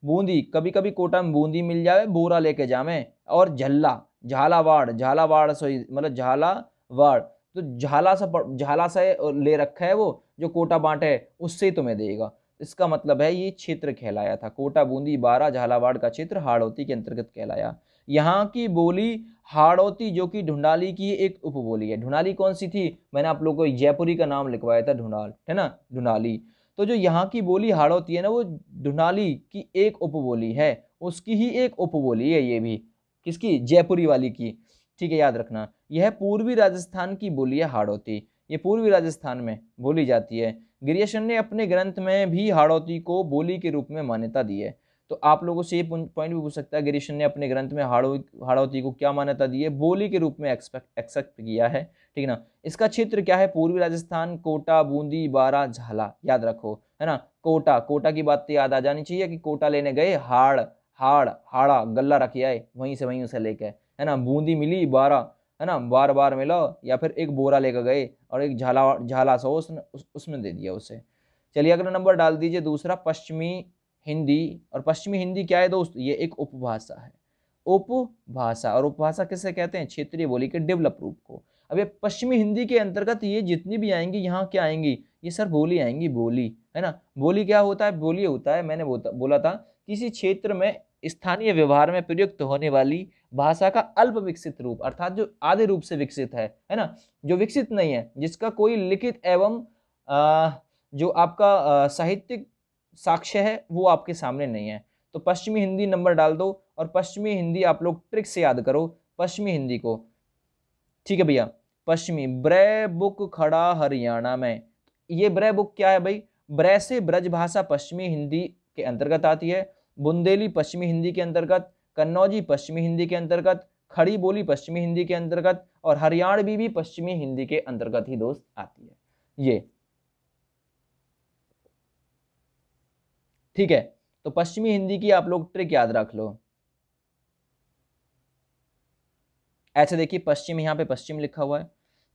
बूंदी कभी कभी कोटा में बूंदी मिल जाए बोरा लेके जा मैं और झल्ला झालावाड़ झालावाड़ सॉरी मतलब झालावाड़ तो झाला सा झाला सा ले रखा है वो जो कोटा बांट है उससे ही तुम्हें देगा इसका मतलब है ये क्षेत्र कहलाया था कोटा बूंदी बारा झालावाड़ का क्षेत्र हाड़ौती के अंतर्गत कहलाया यहाँ की बोली हाड़ौती जो कि ढुंडाली की एक उपबोली है ढुंडाली कौन सी थी मैंने आप लोगों को जयपुरी का नाम लिखवाया था ढूंढाल है ना ढुंडाली तो जो यहाँ की बोली हाड़ौती है ना वो ढुंडाली की एक उपबोली है उसकी ही एक उपबोली है ये भी किसकी जयपुरी वाली की ठीक है याद रखना यह पूर्वी राजस्थान की बोली है हाड़ौती ये पूर्वी राजस्थान में बोली जाती है गिरियशन ने अपने ग्रंथ में भी हाड़ौती को बोली के रूप में मान्यता दी है तो आप लोगों से ये पॉइंट भी पूछ सकता है गिरीशन ने अपने ग्रंथ में हाड़ो हाड़ौती को क्या मान्यता दी है बोली के रूप में एक्सपेक्ट एक्सेप्ट किया है ठीक है ना इसका क्षेत्र क्या है पूर्वी राजस्थान कोटा बूंदी बारा झाला याद रखो है ना कोटा कोटा की बात तो याद आ जानी चाहिए कि कोटा लेने गए हाड़ हाड़ हाड़ा गला रखिया है वहीं से वहीं उसे लेके है ना बूंदी मिली बारह है ना बार बार मिलाओ या फिर एक बोरा लेकर गए और एक झाला झाला सा उसने उसमें दे दिया उसे चलिए अगला नंबर डाल दीजिए दूसरा पश्चिमी हिंदी और पश्चिमी हिंदी क्या है दोस्त ये एक उपभाषा है उपभाषा और उपभाषा किसे कहते हैं क्षेत्रीय बोली के डेवलप रूप को अब ये पश्चिमी हिंदी के अंतर्गत ये जितनी भी आएंगी यहाँ क्या आएंगी ये सर बोली आएंगी बोली है ना बोली क्या होता है बोली होता है मैंने बोला था किसी क्षेत्र में स्थानीय व्यवहार में प्रयुक्त होने वाली भाषा का अल्प विकसित रूप अर्थात जो आधे रूप से विकसित है है ना जो विकसित नहीं है जिसका कोई लिखित एवं आ, जो आपका साहित्यिक साक्ष्य है वो आपके सामने नहीं है तो पश्चिमी हिंदी नंबर डाल दो और पश्चिमी हिंदी आप लोग ट्रिक से याद करो पश्चिमी हिंदी को ठीक है भैया पश्चिमी ब्रै बुक खड़ा हरियाणा में ये ब्रे बुक क्या है भाई ब्रे से ब्रज भाषा पश्चिमी हिंदी के अंतर्गत आती है बुंदेली पश्चिमी हिंदी के अंतर्गत कन्नौजी पश्चिमी हिंदी के अंतर्गत खड़ी बोली पश्चिमी हिंदी के अंतर्गत और हरियाणवी भी पश्चिमी हिंदी के अंतर्गत ही दोस्त आती है ये ठीक है तो पश्चिमी हिंदी की आप लोग ट्रिक याद रख लो ऐसे देखिए पश्चिम यहां पे पश्चिम लिखा हुआ है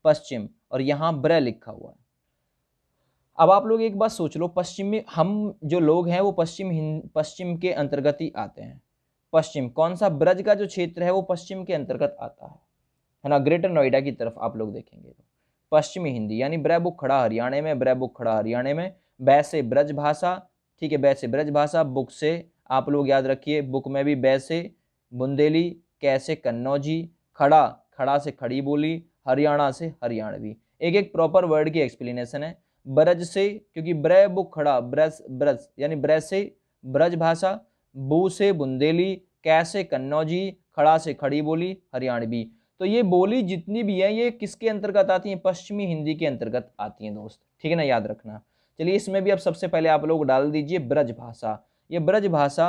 पश्चिम और यहां ब्र लिखा हुआ है अब आप लोग एक बात सोच लो पश्चिम में हम जो लोग हैं वो पश्चिम पश्चिम के अंतर्गत ही आते हैं पश्चिम कौन सा ब्रज का जो क्षेत्र है वो पश्चिम के अंतर्गत आता है है ना ग्रेटर नोएडा की तरफ आप लोग देखेंगे तो। पश्चिमी हिंदी यानी खड़ा हरियाणा में खड़ा हरियाणा में बैसे ब्रज भाषा ठीक है बैसे ब्रज भाषा बुक से आप लोग याद रखिए बुक में भी बैसे बुंदेली कैसे कन्नौजी खड़ा खड़ा से खड़ी बोली हरियाणा से हरियाणवी एक एक प्रॉपर वर्ड की एक्सप्लेनेशन है ब्रज से क्योंकि ब्र बुक खड़ा ब्रज ब्रज यानी ब्रैसे से ब्रज भाषा बू से बुंदेली कै से कन्नौजी खड़ा से खड़ी बोली हरियाणवी तो ये बोली जितनी भी है ये किसके अंतर्गत आती है पश्चिमी हिंदी के अंतर्गत आती है दोस्त ठीक है ना याद रखना चलिए इसमें भी अब सबसे पहले आप लोग डाल दीजिए ब्रज भाषा ये ब्रज भाषा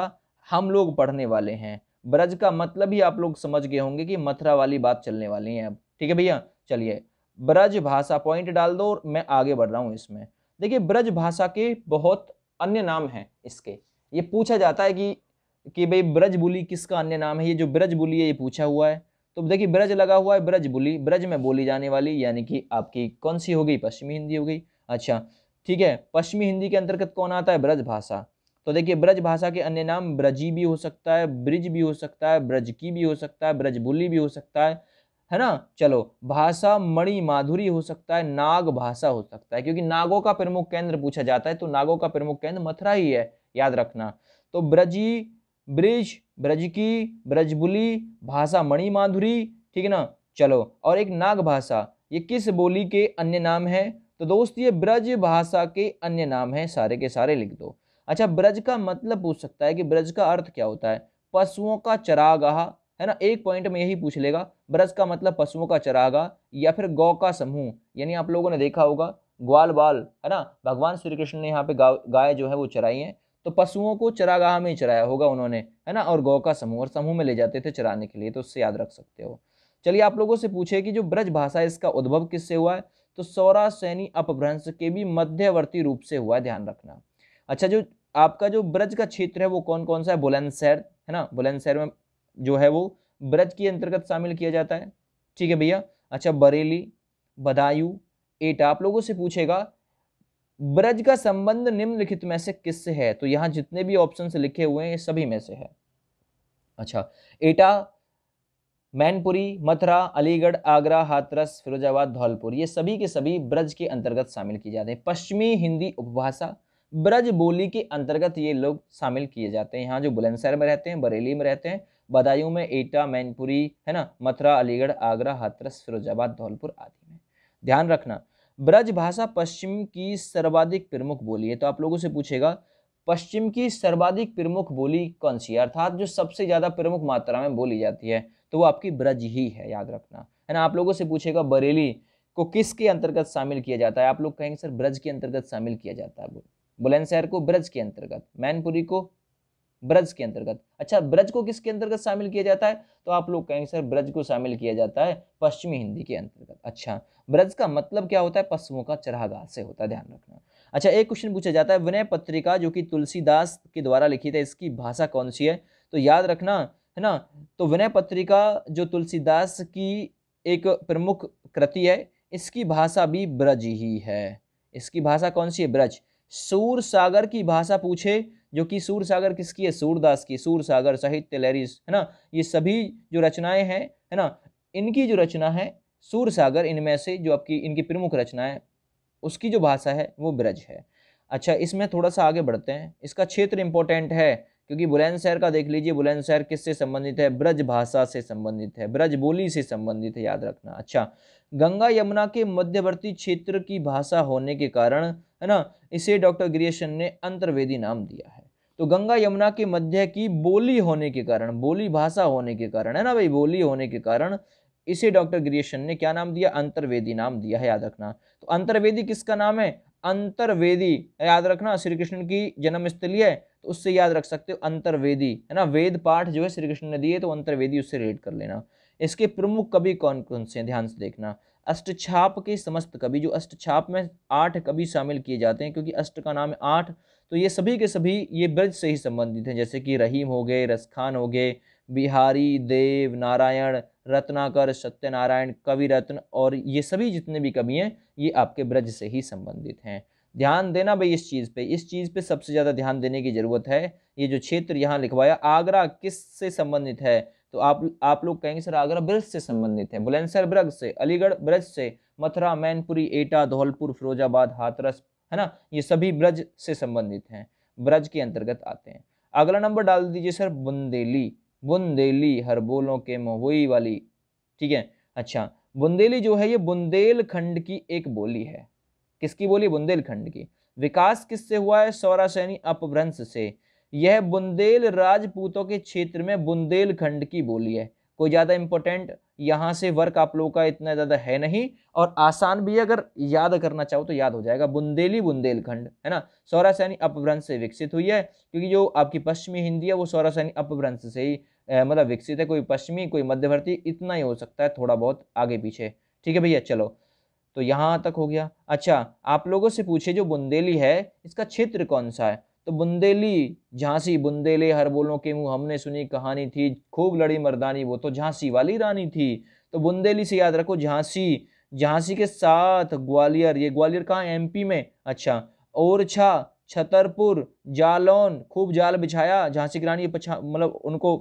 हम लोग पढ़ने वाले हैं ब्रज का मतलब ही आप लोग समझ गए होंगे कि मथुरा वाली बात चलने वाली है अब ठीक है भैया चलिए ब्रज भाषा पॉइंट डाल दो और मैं आगे बढ़ रहा हूँ इसमें देखिए ब्रज भाषा के बहुत अन्य नाम हैं इसके ये पूछा जाता है कि कि भाई ब्रज बोली किसका अन्य नाम है ये जो ब्रज बोली है ये पूछा हुआ है तो देखिए ब्रज लगा हुआ है ब्रज बोली ब्रज में बोली जाने वाली यानी कि आपकी कौन सी हो गई पश्चिमी हिंदी हो गई अच्छा ठीक है पश्चिमी हिंदी के अंतर्गत कौन आता है ब्रज भाषा तो देखिए ब्रज भाषा के अन्य नाम ब्रजी भी हो सकता है ब्रिज भी हो सकता है ब्रज की भी हो सकता है ब्रज बोली भी हो सकता है है ना चलो भाषा मणि माधुरी हो सकता है नाग भाषा हो सकता है क्योंकि नागों का प्रमुख केंद्र पूछा जाता है तो नागों का प्रमुख केंद्र मथुरा ही है याद रखना तो ब्रजी ब्रिज ब्रज की ब्रजबुली भाषा मणि माधुरी ठीक है ना चलो और एक नाग भाषा ये किस बोली के अन्य नाम है तो दोस्त ये ब्रज भाषा के अन्य नाम है सारे के सारे लिख दो अच्छा ब्रज का मतलब पूछ सकता है कि ब्रज का अर्थ क्या होता है पशुओं का चरागाह है ना एक पॉइंट में यही पूछ लेगा ब्रज का मतलब पशुओं का चरागाह या फिर गौ का समूह यानी आप लोगों ने देखा होगा ग्वाल बाल है ना भगवान श्री कृष्ण ने यहाँ पे गाय जो है वो चराई है तो पशुओं को चरागाह में ही चराया होगा उन्होंने है ना और गौ का समूह और समूह में ले जाते थे चराने के लिए तो उससे याद रख सकते हो चलिए आप लोगों से पूछे कि जो ब्रज भाषा है इसका उद्भव किससे हुआ है तो सौरा सैनी अपभ्रंश के भी मध्यवर्ती रूप से हुआ है ध्यान रखना अच्छा जो आपका जो ब्रज का क्षेत्र है वो कौन कौन सा है बुलंदशहर है ना बुलंदशहर में जो है वो ब्रज के अंतर्गत शामिल किया जाता है ठीक है भैया अच्छा बरेली बदायूं एटा आप लोगों से पूछेगा ब्रज का संबंध निम्नलिखित में से किससे है तो यहाँ जितने भी ऑप्शन लिखे हुए हैं सभी में से है अच्छा एटा मैनपुरी मथुरा अलीगढ़ आगरा हाथरस फिरोजाबाद धौलपुर ये सभी के सभी ब्रज के अंतर्गत शामिल किए जाते हैं पश्चिमी हिंदी उपभाषा ब्रज बोली के अंतर्गत ये लोग शामिल किए जाते हैं यहाँ जो बुलंदशहर में रहते हैं बरेली में रहते हैं बदायूं में एटा मैनपुरी है ना मथुरा अलीगढ़ आगरा हाथरस फिरोजाबाद धौलपुर आदि में ध्यान रखना ब्रज भाषा पश्चिम की सर्वाधिक प्रमुख बोली है तो आप लोगों से पूछेगा पश्चिम की सर्वाधिक प्रमुख बोली कौन सी है अर्थात जो सबसे ज़्यादा प्रमुख मात्रा में बोली जाती है तो वो आपकी ब्रज ही है याद रखना है ना आप लोगों से पूछेगा बरेली को किसके अंतर्गत शामिल किया जाता है आप लोग कहेंगे सर ब्रज के अंतर्गत शामिल किया जाता है बुलंदशहर को ब्रज के अंतर्गत मैनपुरी को ब्रज के अंतर्गत अच्छा ब्रज को किसके अंतर्गत शामिल किया जाता है तो आप लोग कहेंगे सर ब्रज को शामिल किया जाता है पश्चिमी हिंदी के अंतर्गत अच्छा ब्रज का मतलब क्या होता है पशुओं का चरागाह से होता है ध्यान रखना अच्छा एक क्वेश्चन पूछा जाता है विनय पत्रिका जो कि तुलसीदास के द्वारा लिखी थी इसकी भाषा कौन सी है तो याद रखना है ना तो विनय पत्रिका जो तुलसीदास की एक प्रमुख कृति है इसकी भाषा भी ब्रज ही है इसकी भाषा कौन सी है ब्रज सूर सागर की भाषा पूछे जो कि सूर सागर किसकी है सूरदास की सूर सागर साहित्य लहरी है ना ये सभी जो रचनाएं हैं है ना इनकी जो रचना है सूर सागर इनमें से जो आपकी इनकी प्रमुख रचना है उसकी जो भाषा है वो ब्रज है अच्छा इसमें थोड़ा सा आगे बढ़ते हैं इसका क्षेत्र इंपॉर्टेंट है क्योंकि बुलंदशहर का देख लीजिए बुलंदशहर किससे संबंधित है ब्रज भाषा से संबंधित है ब्रज बोली से संबंधित है याद रखना अच्छा गंगा यमुना के मध्यवर्ती क्षेत्र की भाषा होने के कारण है ना इसे डॉक्टर ग्रिएशन ने अंतर्वेदी नाम दिया है तो गंगा यमुना के मध्य की बोली होने के कारण बोली भाषा होने के कारण है ना भाई बोली होने के कारण इसे डॉक्टर ग्रिएशन ने क्या नाम दिया अंतर्वेदी नाम दिया है याद रखना तो अंतर्वेदी किसका नाम है अंतर्वेदी याद रखना श्री कृष्ण की जन्म स्थली है तो उससे याद रख सकते हो अंतर्वेदी है ना वेद पाठ जो है श्री कृष्ण ने दिए तो अंतर्वेदी उससे रिलेट कर लेना इसके प्रमुख कवि कौन कौन से ध्यान से देखना अष्टछाप के समस्त कवि जो अष्टछाप में आठ कवि शामिल किए जाते हैं क्योंकि अष्ट का नाम है आठ तो ये सभी के सभी ये ब्रज से ही संबंधित हैं जैसे कि रहीम हो गए रसखान हो गए बिहारी देव नारायण रत्नाकर सत्यनारायण कवि रत्न और ये सभी जितने भी कवि हैं ये आपके ब्रज से ही संबंधित हैं ध्यान देना भाई इस चीज़ पे इस चीज़ पे सबसे ज़्यादा ध्यान देने की ज़रूरत है ये जो क्षेत्र यहाँ लिखवाया आगरा किस से संबंधित है तो आप आप लोग कहेंगे सर आगरा ब्रज से संबंधित है बुलंदसर ब्रज से अलीगढ़ ब्रज से मथुरा मैनपुरी एटा धौलपुर फिरोजाबाद हाथरस है ना ये सभी ब्रज से संबंधित हैं ब्रज के अंतर्गत आते हैं अगला नंबर डाल दीजिए सर बुंदेली बुंदेली हर बोलों के महुई वाली ठीक है अच्छा बुंदेली जो है ये बुंदेलखंड की एक बोली है किसकी बोली बुंदेलखंड की विकास किससे हुआ है सौरा सैनी अपभ्रंश से यह बुंदेल राजपूतों के क्षेत्र में बुंदेलखंड की बोली है कोई ज़्यादा इंपॉर्टेंट यहाँ से वर्क आप लोगों का इतना ज़्यादा है नहीं और आसान भी अगर याद करना चाहो तो याद हो जाएगा बुंदेली बुंदेलखंड है ना सौरा सैनी अपभ्रंश से विकसित हुई है क्योंकि जो आपकी पश्चिमी हिंदी है वो सौरा सैनी अपभ्रंश से ही मतलब विकसित है कोई पश्चिमी कोई मध्यवर्ती इतना ही हो सकता है थोड़ा बहुत आगे पीछे ठीक है भैया चलो तो यहाँ तक हो गया अच्छा आप लोगों से पूछे जो बुंदेली है इसका क्षेत्र कौन सा है तो बुंदेली झांसी बुंदेले हर बोलों के मुंह हमने सुनी कहानी थी खूब लड़ी मर्दानी वो तो झांसी वाली रानी थी तो बुंदेली से याद रखो झांसी झांसी के साथ ग्वालियर ये ग्वालियर कहाँ एमपी में अच्छा ओरछा छतरपुर जालौन खूब जाल बिछाया झांसी की रानी मतलब उनको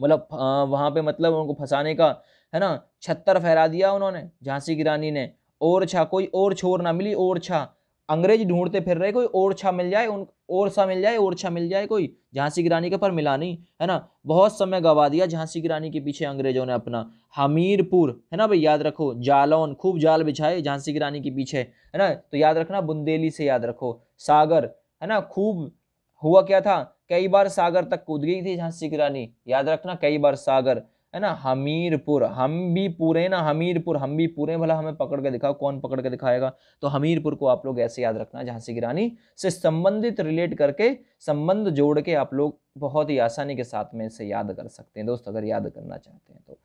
मतलब वहाँ पे मतलब उनको फंसाने का है ना छत्तर फहरा दिया उन्होंने झांसी की रानी ने ओरछा कोई और छोर ना मिली ओरछा अंग्रेज ढूंढते फिर रहे कोई ओरछा मिल जाए उन ओरछा मिल जाए ओरछा मिल जाए कोई झांसी की रानी के पर मिला नहीं है ना बहुत समय गवा दिया झांसी की रानी के पीछे अंग्रेजों ने अपना हमीरपुर है ना भाई याद रखो जालौन खूब जाल बिछाए झांसी की रानी के पीछे है ना तो याद रखना बुंदेली से याद रखो सागर है ना खूब हुआ क्या था कई बार सागर तक कूद गई थी झांसी की रानी याद रखना कई बार सागर है ना हमीरपुर हम भी पूरे ना हमीरपुर हम भी पूरे भला हमें पकड़ के दिखाओ कौन पकड़ के दिखाएगा तो हमीरपुर को आप लोग ऐसे याद रखना झांसी की रानी से संबंधित रिलेट करके संबंध जोड़ के आप लोग बहुत ही आसानी के साथ में इसे याद कर सकते हैं दोस्त अगर याद करना चाहते हैं तो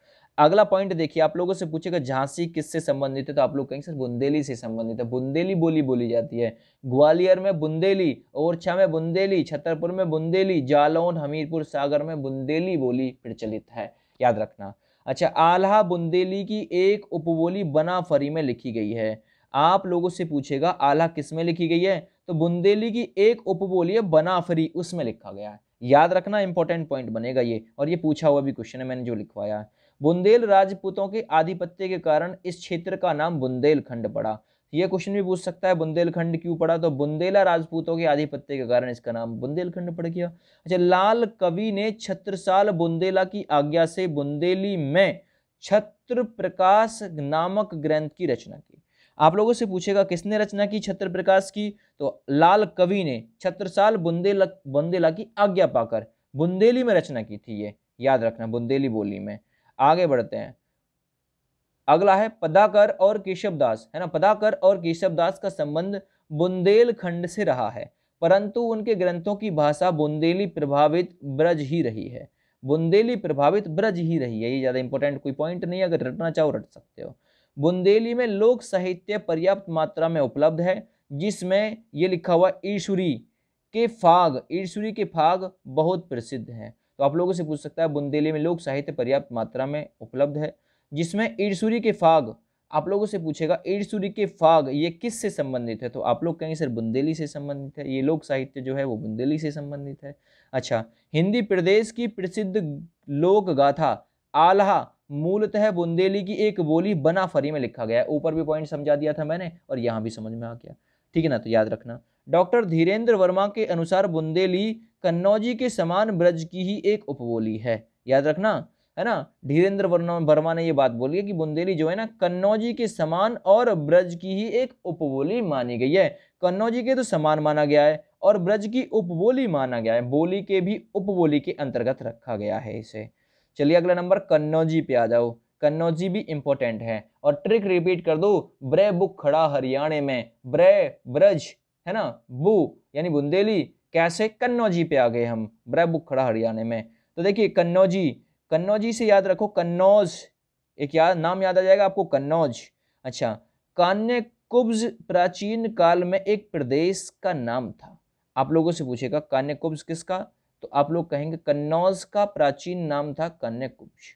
अगला पॉइंट देखिए आप लोगों से पूछेगा झांसी किससे संबंधित है तो आप लोग कहेंगे सर बुंदेली से संबंधित है बुंदेली बोली बोली जाती है ग्वालियर में बुंदेली ओरछा में बुंदेली छतरपुर में बुंदेली जालौन हमीरपुर सागर में बुंदेली बोली प्रचलित है याद रखना अच्छा आल्हा बुंदेली की एक उपबोली बनाफरी में लिखी गई है आप लोगों से पूछेगा आल्हा किस में लिखी गई है तो बुंदेली की एक उपबोली है बनाफरी उसमें लिखा गया है याद रखना इंपॉर्टेंट पॉइंट बनेगा ये और ये पूछा हुआ भी क्वेश्चन है मैंने जो लिखवाया है बुंदेल राजपूतों के आधिपत्य के कारण इस क्षेत्र का नाम बुंदेलखंड पड़ा ये क्वेश्चन भी पूछ सकता है बुंदेलखंड क्यों पड़ा तो बुंदेला राजपूतों के आधिपत्य के कारण इसका नाम बुंदेलखंड पड़ गया अच्छा लाल कवि ने छत्रसाल बुंदेला की आज्ञा से बुंदेली में छत्र प्रकाश नामक ग्रंथ की रचना की आप लोगों से पूछेगा किसने रचना की छत्र प्रकाश की तो लाल कवि ने छत्रसाल बुंदेला बुंदेला की आज्ञा पाकर बुंदेली में रचना की थी ये याद रखना बुंदेली बोली में आगे बढ़ते हैं अगला है पदाकर और केशव दास है ना पदाकर और केशव दास का संबंध बुंदेलखंड से रहा है परंतु उनके ग्रंथों की भाषा बुंदेली प्रभावित ब्रज ही रही है बुंदेली प्रभावित ब्रज ही रही है ये ज़्यादा इंपॉर्टेंट कोई पॉइंट नहीं अगर रटना चाहो रट सकते हो बुंदेली में लोक साहित्य पर्याप्त मात्रा में उपलब्ध है जिसमें ये लिखा हुआ ईश्वरी के फाग ईश्वरी के फाग बहुत प्रसिद्ध हैं तो आप लोगों से पूछ सकता है बुंदेली में लोक साहित्य पर्याप्त मात्रा में उपलब्ध है जिसमें ईडसूरी के फाग आप लोगों से पूछेगा ईडसूरी के फाग ये किस से संबंधित है तो आप लोग कहेंगे सर बुंदेली से संबंधित है ये लोक साहित्य जो है वो बुंदेली से संबंधित है अच्छा हिंदी प्रदेश की प्रसिद्ध लोक गाथा आल्हा मूलतः बुंदेली की एक बोली बनाफरी में लिखा गया ऊपर भी पॉइंट समझा दिया था मैंने और यहाँ भी समझ में आ गया ठीक है ना तो याद रखना डॉक्टर धीरेन्द्र वर्मा के अनुसार बुंदेली कन्नौजी के समान ब्रज की ही एक उपबोली है याद रखना है ना धीरेन्द्र वर्मा ने ये बात बोली है कि बुंदेली जो है ना कन्नौजी के समान और ब्रज की ही एक उपबोली मानी गई है कन्नौजी के तो समान माना गया है और ब्रज की उपबोली माना गया है बोली के भी उपबोली के अंतर्गत रखा गया है इसे चलिए अगला नंबर कन्नौजी पे आ जाओ कन्नौजी भी इंपॉर्टेंट है और ट्रिक रिपीट कर दो ब्रे बुक खड़ा हरियाणा में ब्रे ब्रज है ना बु यानी बुंदेली कैसे कन्नौजी पे आ गए हम ब्रे बुक खड़ा हरियाणा में तो देखिए कन्नौजी कन्नौजी से याद रखो कन्नौज एक याद नाम याद आ जाएगा आपको कन्नौज अच्छा कान्य कुब्ज प्राचीन काल में एक प्रदेश का नाम था आप लोगों से पूछेगा कान्य कुब्ज किसका तो आप लोग कहेंगे कन्नौज का प्राचीन नाम था कान्य कुब्ज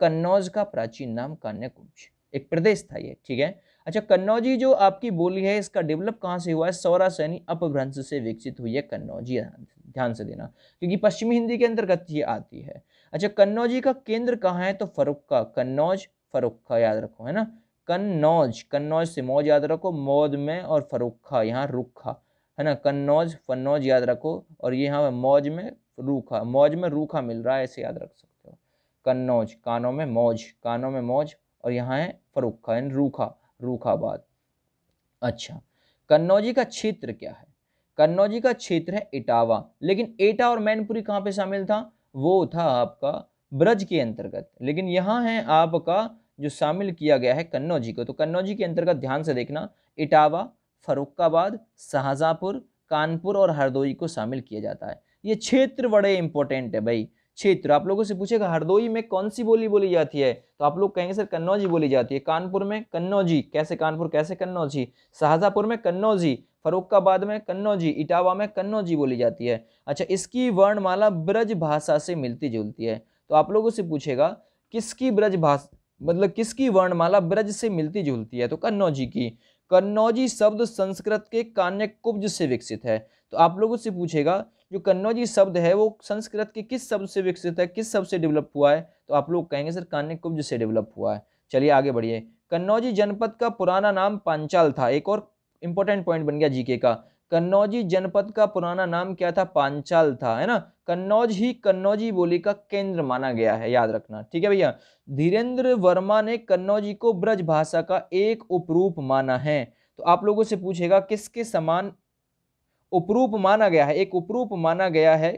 कन्नौज का प्राचीन नाम कान्य कुब्ज एक प्रदेश था ये ठीक है अच्छा कन्नौजी जो आपकी बोली है इसका डेवलप कहाँ से हुआ है सौरा सैनी अपभ्रंश से विकसित हुई है कन्नौजी ध्यान से देना क्योंकि पश्चिमी हिंदी के अंतर्गत ये आती है अच्छा कन्नौजी का केंद्र कहाँ है तो फरुक्का कन्नौज फरुखा याद रखो है ना कन्नौज कन्नौज से मौज याद रखो मौद में और फरुखा यहाँ रुखा है ना कन्नौज फन्नौज याद रखो और ये यहाँ मौज में रूखा मौज में रूखा मिल रहा है ऐसे याद रख सकते हो कन्नौज कानों में मौज कानों में मौज और यहाँ है फरुखा यानी रूखा रूखाबाद अच्छा कन्नौजी का क्षेत्र क्या है कन्नौजी का क्षेत्र है इटावा लेकिन एटा और मैनपुरी कहाँ पे शामिल था वो था आपका ब्रज के अंतर्गत लेकिन यहाँ है आपका जो शामिल किया गया है कन्नौजी को तो कन्नौजी के अंतर्गत ध्यान से देखना इटावा फरुखाबाद शाहजहाँपुर कानपुर और हरदोई को शामिल किया जाता है ये क्षेत्र बड़े इंपॉर्टेंट है भाई क्षेत्र आप लोगों से पूछेगा हरदोई में कौन सी बोली बोली जाती है तो आप लोग कहेंगे सर कन्नौजी बोली जाती है कानपुर में कन्नौजी कैसे कानपुर कैसे कन्नौजी शाहजहाँपुर में कन्नौजी फरुखाबाद में कन्नौजी इटावा में कन्नौजी बोली जाती है अच्छा इसकी वर्णमाला ब्रज भाषा से मिलती जुलती है तो आप लोगों से पूछेगा किसकी ब्रज भाषा मतलब किसकी वर्णमाला ब्रज से मिलती जुलती है तो कन्नौजी की कन्नौजी शब्द संस्कृत के कान्य कुब्ज से विकसित है तो आप लोगों से पूछेगा जो कन्नौजी शब्द है वो संस्कृत के किस शब्द से विकसित है किस शब्द से डेवलप हुआ है तो आप लोग कहेंगे सर कान्य कुब्ज से डेवलप हुआ है चलिए आगे बढ़िए कन्नौजी जनपद का पुराना नाम पांचाल था एक और इंपॉर्टेंट पॉइंट बन गया जीके का कन्नौजी जनपद का पुराना नाम क्या था पांचाल था है ना कन्नौज ही कन्नौजी बोली का केंद्र माना गया है याद रखना ठीक है भैया धीरेन्द्र वर्मा ने कन्नौजी को ब्रज भाषा का एक उपरूप माना है तो आप लोगों से पूछेगा किसके समान उपरूप माना गया है एक उपरूप माना गया है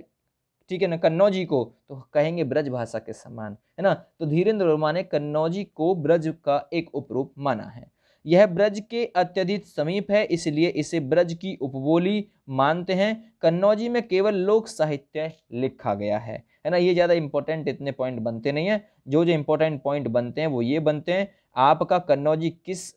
ठीक है ना कन्नौजी को तो कहेंगे ब्रज भाषा के समान है ना तो धीरेन्द्र वर्मा ने कन्नौजी को ब्रज का एक उपरूप माना है यह ब्रज के अत्यधिक समीप है इसलिए इसे ब्रज की उपबोली मानते हैं कन्नौजी में केवल लोक साहित्य लिखा गया है है ना ये ज़्यादा इंपॉर्टेंट इतने पॉइंट बनते नहीं हैं जो जो इंपॉर्टेंट पॉइंट बनते हैं वो ये बनते हैं आपका कन्नौजी किस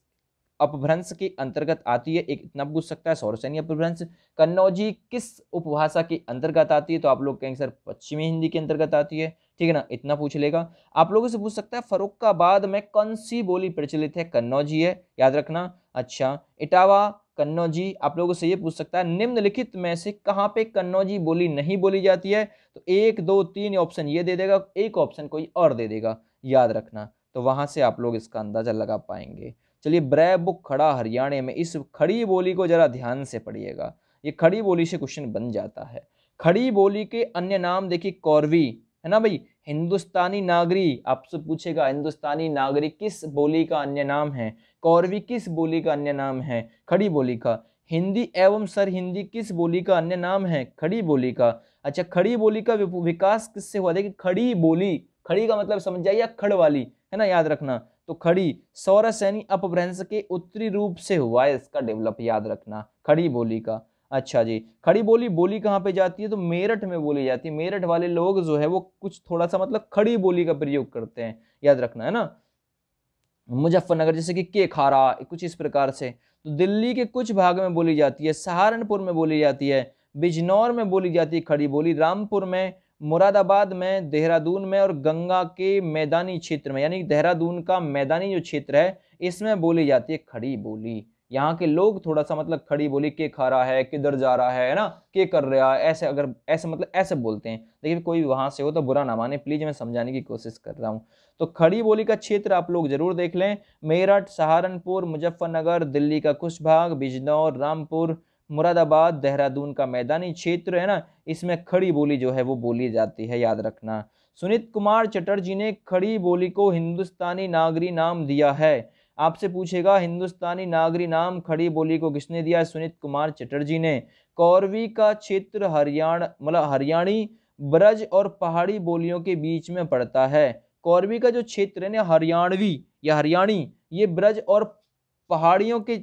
अपभ्रंश के अंतर्गत आती है एक इतना पूछ सकता है सौरसैनी अपभ्रंश कन्नौजी किस उपभाषा के अंतर्गत आती है तो आप लोग कहेंगे सर पश्चिमी हिंदी के अंतर्गत आती है ठीक है ना इतना पूछ लेगा आप लोगों से पूछ सकता है फरुखाबाद में कौन सी बोली प्रचलित है कन्नौजी है याद रखना अच्छा इटावा कन्नौजी आप लोगों से ये पूछ सकता है निम्नलिखित में से कहाँ पे कन्नौजी बोली नहीं बोली जाती है तो एक दो तीन ऑप्शन ये दे देगा एक ऑप्शन कोई और दे देगा याद रखना तो वहां से आप लोग इसका अंदाजा लगा पाएंगे चलिए ब्रै बुक खड़ा हरियाणा में इस खड़ी बोली को ज़रा ध्यान से पढ़िएगा ये खड़ी बोली से क्वेश्चन बन जाता है खड़ी बोली के अन्य नाम देखिए कौरवी है ना भाई हिंदुस्तानी नागरी आपसे पूछेगा हिंदुस्तानी नागरी किस बोली का अन्य नाम है कौरवी किस बोली का अन्य नाम है खड़ी बोली का हिंदी एवं सर हिंदी किस बोली का अन्य नाम है खड़ी बोली का अच्छा खड़ी बोली का विकास किससे हुआ देखिए खड़ी बोली खड़ी का मतलब समझ जाइए खड़ वाली है ना याद रखना तो खड़ी सौरस यानी अपभ्रंश के उत्तरी रूप से हुआ है इसका डेवलप याद रखना खड़ी बोली का अच्छा जी खड़ी बोली बोली कहाँ पे जाती है तो मेरठ में बोली जाती है मेरठ वाले लोग जो है वो कुछ थोड़ा सा मतलब खड़ी बोली का प्रयोग करते हैं याद रखना है ना मुजफ्फरनगर जैसे कि के खारा कुछ इस प्रकार से तो दिल्ली के कुछ भाग में बोली जाती है सहारनपुर में बोली जाती है बिजनौर में बोली जाती है खड़ी बोली रामपुर में मुरादाबाद में देहरादून में और गंगा के मैदानी क्षेत्र में यानी देहरादून का मैदानी जो क्षेत्र है इसमें बोली जाती है खड़ी बोली यहाँ के लोग थोड़ा सा मतलब खड़ी बोली के खा रहा है किधर जा रहा है ना के कर रहा है ऐसे अगर ऐसे मतलब ऐसे बोलते हैं देखिए कोई वहाँ से हो तो बुरा ना माने प्लीज़ मैं समझाने की कोशिश कर रहा हूँ तो खड़ी बोली का क्षेत्र आप लोग ज़रूर देख लें मेरठ सहारनपुर मुजफ्फरनगर दिल्ली का कुछ भाग बिजनौर रामपुर मुरादाबाद देहरादून का मैदानी क्षेत्र है ना इसमें खड़ी बोली जो है वो बोली जाती है याद रखना सुनीत कुमार चटर्जी ने खड़ी बोली को हिंदुस्तानी नागरी नाम दिया है आपसे पूछेगा हिंदुस्तानी नागरी नाम खड़ी बोली को किसने दिया सुनीत कुमार चटर्जी ने कौरवी का क्षेत्र हरियाणा मतलब हरियाणी ब्रज और पहाड़ी बोलियों के बीच में पड़ता है कौरवी का जो क्षेत्र है ना हरियाणवी या हरियाणी ये ब्रज और पहाड़ियों के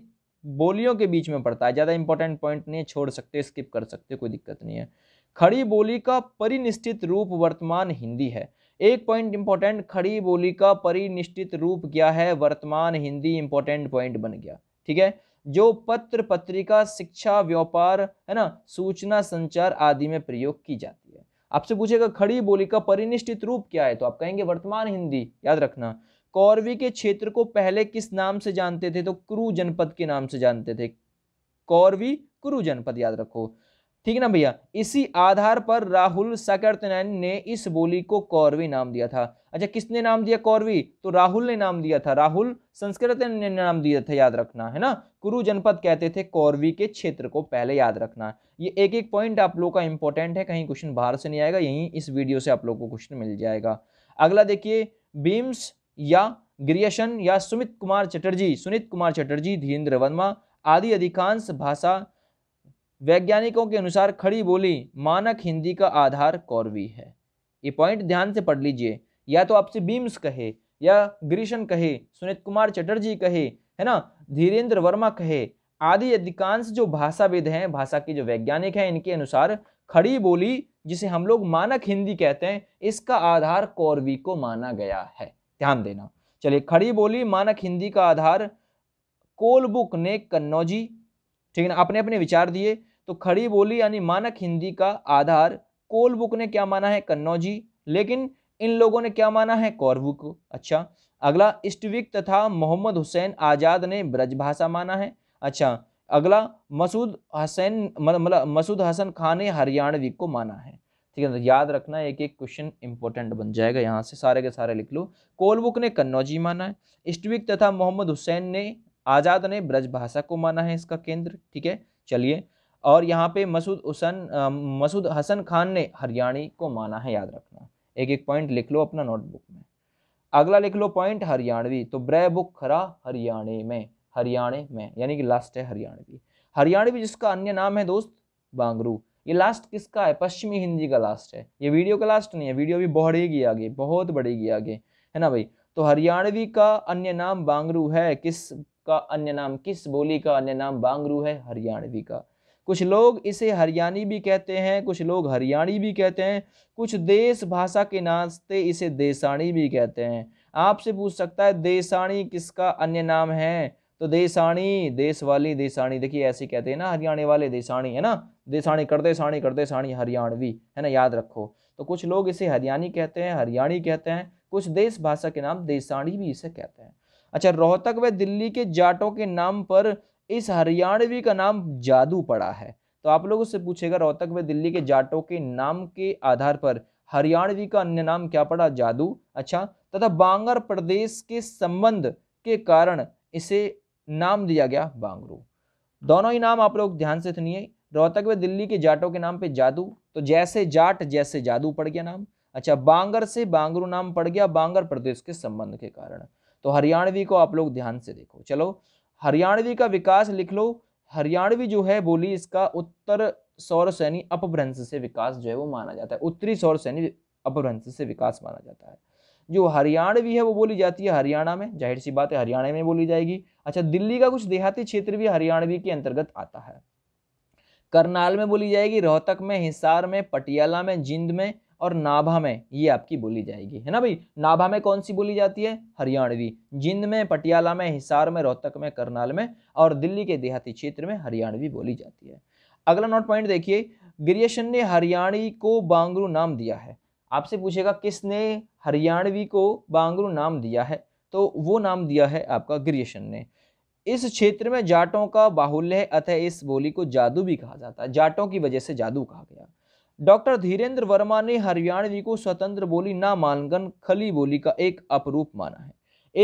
बोलियों के बीच में पड़ता है ज़्यादा इंपॉर्टेंट पॉइंट नहीं छोड़ सकते स्किप कर सकते कोई दिक्कत नहीं है खड़ी बोली का परिनिश्चित रूप वर्तमान हिंदी है एक पॉइंट इंपॉर्टेंट खड़ी बोली का परिनिश्चित रूप क्या है वर्तमान हिंदी इंपॉर्टेंट पॉइंट बन गया ठीक है जो पत्र पत्रिका शिक्षा व्यापार है ना सूचना संचार आदि में प्रयोग की जाती है आपसे पूछेगा खड़ी बोली का परिनिश्चित रूप क्या है तो आप कहेंगे वर्तमान हिंदी याद रखना कौरवी के क्षेत्र को पहले किस नाम से जानते थे तो कुरु जनपद के नाम से जानते थे कौरवी कुरु जनपद याद रखो ठीक है ना भैया इसी आधार पर राहुल सकर्तनैन ने इस बोली को कौरवी नाम दिया था अच्छा किसने नाम दिया कौरवी तो राहुल ने नाम दिया था राहुल संस्कृत ने नाम दिया था याद रखना है ना कुरु जनपद कहते थे कौरवी के क्षेत्र को पहले याद रखना ये एक एक पॉइंट आप लोगों का इंपॉर्टेंट है कहीं क्वेश्चन बाहर से नहीं आएगा यहीं इस वीडियो से आप लोग को क्वेश्चन मिल जाएगा अगला देखिए बीम्स या गिरियशन या सुमित कुमार चटर्जी सुनीत कुमार चटर्जी धीरेन्द्र वर्मा आदि अधिकांश भाषा वैज्ञानिकों के अनुसार खड़ी बोली मानक हिंदी का आधार कौरवी है ये पॉइंट ध्यान से पढ़ लीजिए या तो आपसे बीम्स कहे या गिरीशन कहे सुनीत कुमार चटर्जी कहे है ना धीरेन्द्र वर्मा कहे आदि अधिकांश जो भाषाविद हैं भाषा के जो वैज्ञानिक हैं इनके अनुसार खड़ी बोली जिसे हम लोग मानक हिंदी कहते हैं इसका आधार कौरवी को माना गया है ध्यान देना चलिए खड़ी बोली मानक हिंदी का आधार कोलबुक ने कन्नौजी ठीक है ना अपने अपने विचार दिए तो खड़ी बोली यानी मानक हिंदी का आधार कोलबुक ने क्या माना है कन्नौजी लेकिन इन लोगों ने क्या माना है कौरबुक अच्छा अगला इष्टविक तथा मोहम्मद हुसैन आज़ाद ने ब्रज भाषा माना है अच्छा अगला मसूद हसैन मतलब मसूद हसन खान ने हरियाणवी को माना है ठीक है ना तो याद रखना एक एक क्वेश्चन इंपॉर्टेंट बन जाएगा यहाँ से सारे के सारे लिख लो कोलबुक ने कन्नौजी माना है इस्टविक तथा मोहम्मद हुसैन ने आज़ाद ने ब्रज भाषा को माना है इसका केंद्र ठीक है चलिए और यहाँ पे मसूद हुसन मसूद हसन खान ने हरियाणी को माना है याद रखना एक एक पॉइंट लिख लो अपना नोटबुक में अगला लिख लो पॉइंट हरियाणवी तो ब्रह बुक खरा हरियाणे में हरियाणे में यानी कि लास्ट है हरियाणवी हरियाणवी जिसका अन्य नाम है दोस्त बांगरू ये लास्ट किसका है पश्चिमी हिंदी का लास्ट है ये वीडियो का लास्ट नहीं है वीडियो भी बढ़ेगी आगे बहुत बढ़ेगी आगे है ना भाई तो हरियाणवी का अन्य नाम बांगरू है किस का अन्य नाम किस बोली का अन्य नाम बांगरू है हरियाणवी का कुछ लोग इसे हरियाणी भी कहते हैं कुछ लोग हरियाणी भी कहते हैं कुछ देश भाषा के नाते इसे देसाणी भी कहते हैं आपसे पूछ सकता है देसाणी किसका अन्य नाम है तो देसाणी देश वाली देसाणी देखिए ऐसे कहते हैं ना हरियाणा वाले देसाणी है ना देसाणी कर साणी कर साणी हरियाणवी है ना याद रखो तो कुछ लोग इसे हरियाणी कहते हैं हरियाणी कहते हैं कुछ देश भाषा के नाम देसाणी भी इसे कहते हैं अच्छा रोहतक व दिल्ली के जाटों के नाम पर इस हरियाणवी का नाम जादू पड़ा है तो आप लोग उससे पूछेगा रोहतक व दिल्ली के जाटों के नाम के आधार पर हरियाणवी का अन्य नाम क्या पड़ा जादू अच्छा तथा बांगर प्रदेश के संबंध के कारण इसे नाम दिया गया बांगरू दोनों ही नाम आप लोग ध्यान से सुनिए रोहतक में दिल्ली के जाटों के नाम पे जादू तो जैसे जाट जैसे जादू पड़ गया नाम अच्छा बांगर से बांगरू नाम पड़ गया बांगर प्रदेश के संबंध के कारण तो हरियाणवी को आप लोग ध्यान से देखो चलो हरियाणवी का विकास लिख लो हरियाणवी जो है बोली इसका उत्तर सौर सैनी अपभ्रंश से विकास जो है वो माना जाता है उत्तरी सौर सैनी अपभ्रंश से विकास माना जाता है जो हरियाणवी है वो बोली जाती है हरियाणा में जाहिर सी बात है हरियाणा में बोली जाएगी अच्छा दिल्ली का कुछ देहाती क्षेत्र भी हरियाणवी के अंतर्गत आता है करनाल में बोली जाएगी रोहतक में हिसार में पटियाला में जिंद में और नाभा में ये आपकी बोली जाएगी है ना भाई नाभा में कौन सी बोली जाती है हरियाणवी जिंद में पटियाला में हिसार में रोहतक में करनाल में और दिल्ली के देहाती क्षेत्र में हरियाणवी बोली जाती है अगला नोट पॉइंट देखिए ग्रियशन ने हरियाणी को बांगरू नाम दिया है आपसे पूछेगा किसने हरियाणवी को बांगरू नाम दिया है तो वो नाम दिया है आपका ग्रियशन ने इस क्षेत्र में जाटों का बाहुल्य है अतः इस बोली को जादू भी कहा जाता है जाटों की वजह से जादू कहा गया डॉक्टर धीरेन्द्र वर्मा ने हरियाणवी को स्वतंत्र बोली ना मानकर खली बोली का एक अपरूप माना है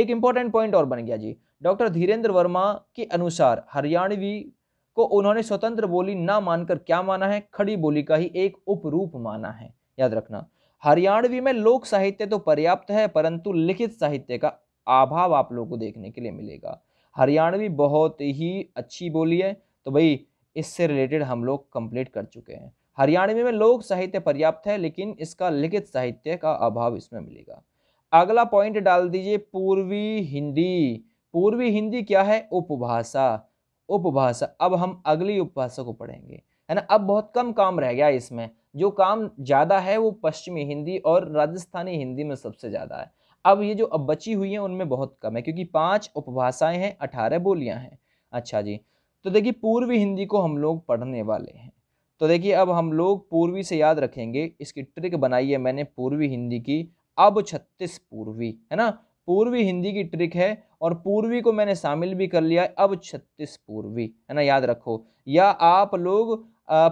एक इंपॉर्टेंट पॉइंट और बन गया जी डॉक्टर धीरेन्द्र वर्मा के अनुसार हरियाणवी को उन्होंने स्वतंत्र बोली ना मानकर क्या माना है खड़ी बोली का ही एक उपरूप माना है याद रखना हरियाणवी में लोक साहित्य तो पर्याप्त है परंतु लिखित साहित्य का अभाव आप लोगों को देखने के लिए मिलेगा हरियाणवी बहुत ही अच्छी बोली है तो भाई इससे रिलेटेड हम लोग कंप्लीट कर चुके हैं हरियाणवी में लोक साहित्य पर्याप्त है लेकिन इसका लिखित साहित्य का अभाव इसमें मिलेगा अगला पॉइंट डाल दीजिए पूर्वी हिंदी पूर्वी हिंदी क्या है उपभाषा उपभाषा अब हम अगली उपभाषा को पढ़ेंगे है ना अब बहुत कम काम रह गया इसमें जो काम ज़्यादा है वो पश्चिमी हिंदी और राजस्थानी हिंदी में सबसे ज़्यादा है अब ये जो अब बची हुई हैं उनमें बहुत कम है क्योंकि पांच उपभाषाएं हैं अठारह बोलियां हैं अच्छा जी तो देखिए पूर्वी हिंदी को हम लोग पढ़ने वाले हैं तो देखिए अब हम लोग पूर्वी से याद रखेंगे इसकी ट्रिक बनाई है मैंने पूर्वी हिंदी की अब छत्तीस पूर्वी है ना पूर्वी हिंदी की ट्रिक है और पूर्वी को मैंने शामिल भी कर लिया है अब छत्तीस पूर्वी है ना याद रखो या आप लोग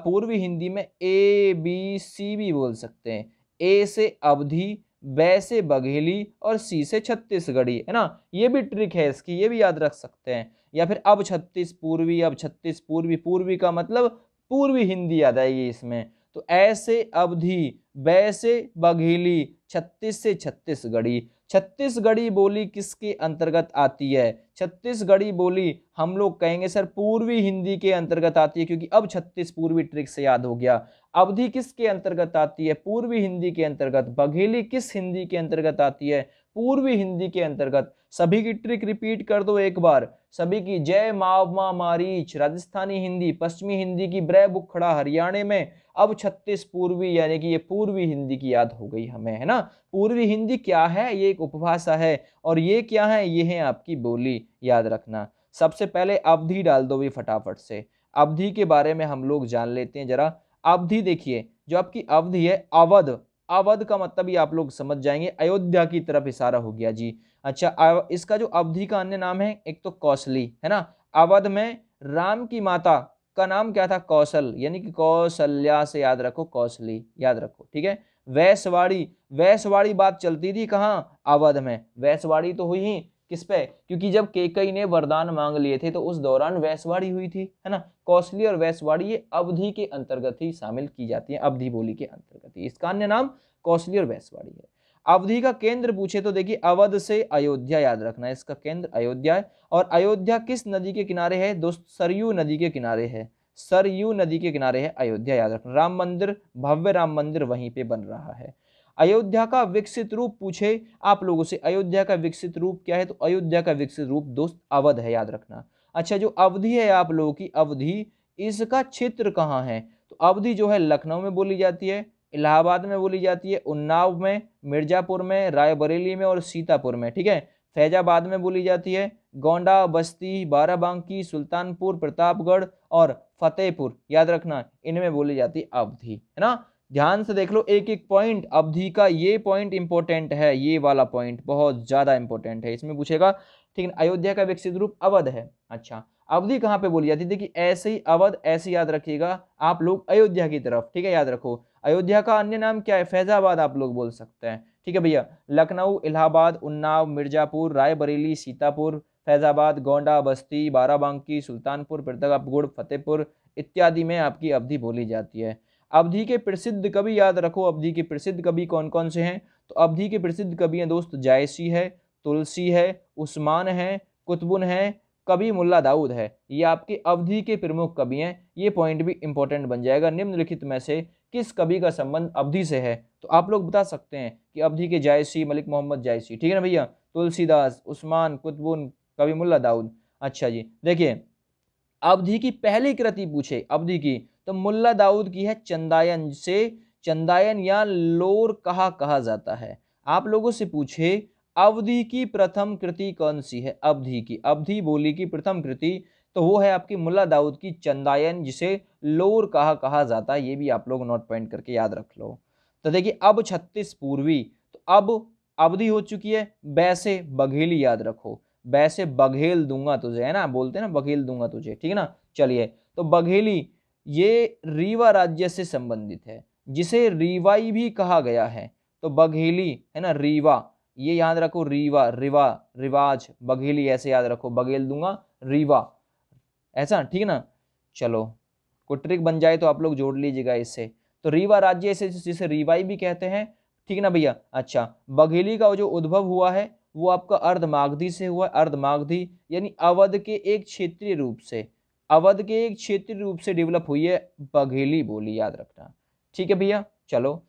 पूर्वी हिंदी में ए बी सी भी बोल सकते हैं ए से अवधि बै से बघेली और सी से छत्तीसगढ़ी है ना ये भी ट्रिक है इसकी ये भी याद रख सकते हैं या फिर अब छत्तीस पूर्वी अब छत्तीस पूर्वी पूर्वी का मतलब पूर्वी हिंदी याद आएगी इसमें तो ऐसे अवधि बै से बघेली छत्तीस से छत्तीसगढ़ी छत्तीसगढ़ी बोली किसके अंतर्गत आती है छत्तीसगढ़ी बोली हम लोग कहेंगे सर पूर्वी हिंदी के अंतर्गत आती है क्योंकि अब छत्तीस पूर्वी ट्रिक से याद हो गया अवधि किसके अंतर्गत आती है पूर्वी हिंदी के अंतर्गत बघेली किस हिंदी के अंतर्गत आती है पूर्वी हिंदी के अंतर्गत सभी की ट्रिक रिपीट कर दो एक बार सभी की जय मावमा मारीच राजस्थानी हिंदी पश्चिमी हिंदी की ब्रै बुखड़ा हरियाणा में अब छत्तीस पूर्वी यानी कि ये पूर्वी हिंदी की याद हो गई हमें है ना पूर्वी हिंदी क्या है ये एक उपभाषा है और ये क्या है ये है आपकी बोली याद रखना सबसे पहले अवधि डाल दो भी फटाफट से अवधि के बारे में हम लोग जान लेते हैं जरा अवधि देखिए जो आपकी अवधि है अवध अवध का मतलब ये आप लोग समझ जाएंगे अयोध्या की तरफ इशारा हो गया जी अच्छा इसका जो अवधि का अन्य नाम है एक तो कौशली है ना अवध में राम की माता का नाम क्या था कौशल यानी कि कौशल्या से याद रखो कौशली याद रखो ठीक है वैशवाड़ी वैशवाड़ी बात चलती थी कहाँ अवध में वैशवाड़ी तो हुई ही किस पे क्योंकि जब केकई ने वरदान मांग लिए थे तो उस दौरान वैशवाड़ी हुई थी है ना कौशली और वैशवाड़ी ये अवधि के अंतर्गत ही शामिल की जाती है अवधि बोली के अंतर्गत ही इसका अन्य नाम कौशली और वैशवाड़ी है अवधि का केंद्र पूछे तो देखिए अवध से अयोध्या याद रखना है इसका केंद्र अयोध्या है और अयोध्या किस नदी के किनारे है दोस्त सरयू नदी के किनारे है सरयू नदी के किनारे है अयोध्या याद रखना राम मंदिर भव्य राम मंदिर वहीं पे बन रहा है अयोध्या का विकसित रूप पूछे आप लोगों से अयोध्या का विकसित रूप क्या है तो अयोध्या का विकसित रूप दोस्त अवध है याद रखना अच्छा जो अवधि है आप लोगों की अवधि इसका क्षेत्र कहाँ है तो अवधि जो है लखनऊ में बोली जाती है इलाहाबाद में बोली जाती है उन्नाव में मिर्ज़ापुर में रायबरेली में और सीतापुर में ठीक है फैजाबाद में बोली जाती है गोंडा बस्ती बाराबंकी सुल्तानपुर प्रतापगढ़ और फतेहपुर याद रखना इनमें बोली जाती है अवधि है ना ध्यान से देख लो एक एक पॉइंट अवधि का ये पॉइंट इंपॉर्टेंट है ये वाला पॉइंट बहुत ज़्यादा इंपॉर्टेंट है इसमें पूछेगा ठीक है अयोध्या का विकसित रूप अवध है अच्छा अवधि कहाँ पे बोली जाती है देखिए ऐसे ही अवध ऐसे याद रखिएगा आप लोग अयोध्या की तरफ ठीक है याद रखो अयोध्या का अन्य नाम क्या है फैजाबाद आप लोग बोल सकते हैं ठीक है भैया लखनऊ इलाहाबाद उन्नाव मिर्जापुर रायबरेली सीतापुर फैजाबाद गोंडा बस्ती बाराबंकी सुल्तानपुर प्रतापगढ़ फतेहपुर इत्यादि में आपकी अवधि बोली जाती है अवधि के प्रसिद्ध कवि याद रखो अवधि के प्रसिद्ध कवि कौन कौन से हैं तो अवधि के प्रसिद्ध कवि हैं दोस्त जायसी है तुलसी है उस्मान है कुतबुन है कवि मुल्ला दाऊद है ये आपके अवधि के प्रमुख कवि हैं ये पॉइंट भी इंपॉर्टेंट बन जाएगा निम्नलिखित में से किस कवि का संबंध अवधि से है तो आप लोग बता सकते हैं कि अवधि के जायसी मलिक मोहम्मद जायसी ठीक है ना भैया तुलसीदास उस्मान कुतबुन कवि मुल्ला दाऊद अच्छा जी देखिए अवधि की पहली कृति पूछे अवधि की तो मुल्ला दाऊद की है चंदायन से चंदायन या लोर कहा कहा जाता है आप लोगों से पूछे अवधि की प्रथम कृति कौन सी है अवधि की अवधि बोली की प्रथम कृति तो वो है आपकी मुल्ला दाऊद की चंदायन जिसे लोर कहा कहा जाता है ये भी आप लोग नोट पॉइंट करके याद रख लो तो देखिए अब छत्तीस पूर्वी तो अब अवधि हो चुकी है वैसे बघेल याद रखो वैसे बघेल दूंगा तुझे है ना बोलते हैं ना बघेल दूंगा तुझे ठीक है ना चलिए तो बघेली ये रीवा राज्य से संबंधित है जिसे रीवाई भी कहा गया है तो बघेली है ना रीवा ये याद रखो रीवा रिवा रिवाज बघेली ऐसे याद रखो बघेल दूंगा रीवा ऐसा ठीक है ना चलो कोई ट्रिक बन जाए तो आप लोग जोड़ लीजिएगा इससे तो रीवा राज्य ऐसे जिसे रीवाई भी कहते हैं ठीक है ना भैया अच्छा बघेली का जो उद्भव हुआ है वो आपका अर्धमागधी से हुआ अर्धमागधी यानी अवध के एक क्षेत्रीय रूप से अवध के एक क्षेत्रीय रूप से डेवलप हुई है बघेली बोली याद रखना ठीक है भैया चलो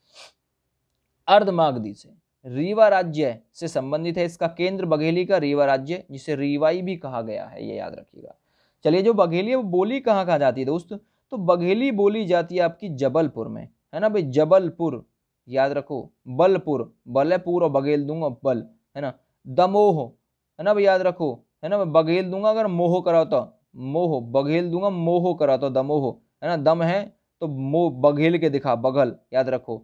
अर्धमागधी से रीवा राज्य से संबंधित है इसका केंद्र बघेली का रीवा राज्य जिसे रीवाई भी कहा गया है ये याद रखिएगा चलिए जो बघेली है वो बोली कहाँ कहाँ जाती है दोस्त तो बघेली बोली जाती है आपकी जबलपुर में है ना भाई जबलपुर याद रखो बलपुर बलपुर और बघेल दूंगा बल है ना दमोह है ना भाई याद रखो है ना मैं बघेल दूंगा अगर मोह करा तो मोह बघेल दूंगा मोह करा तो दमोह है ना दम है तो मोह बघेल के दिखा बघल याद रखो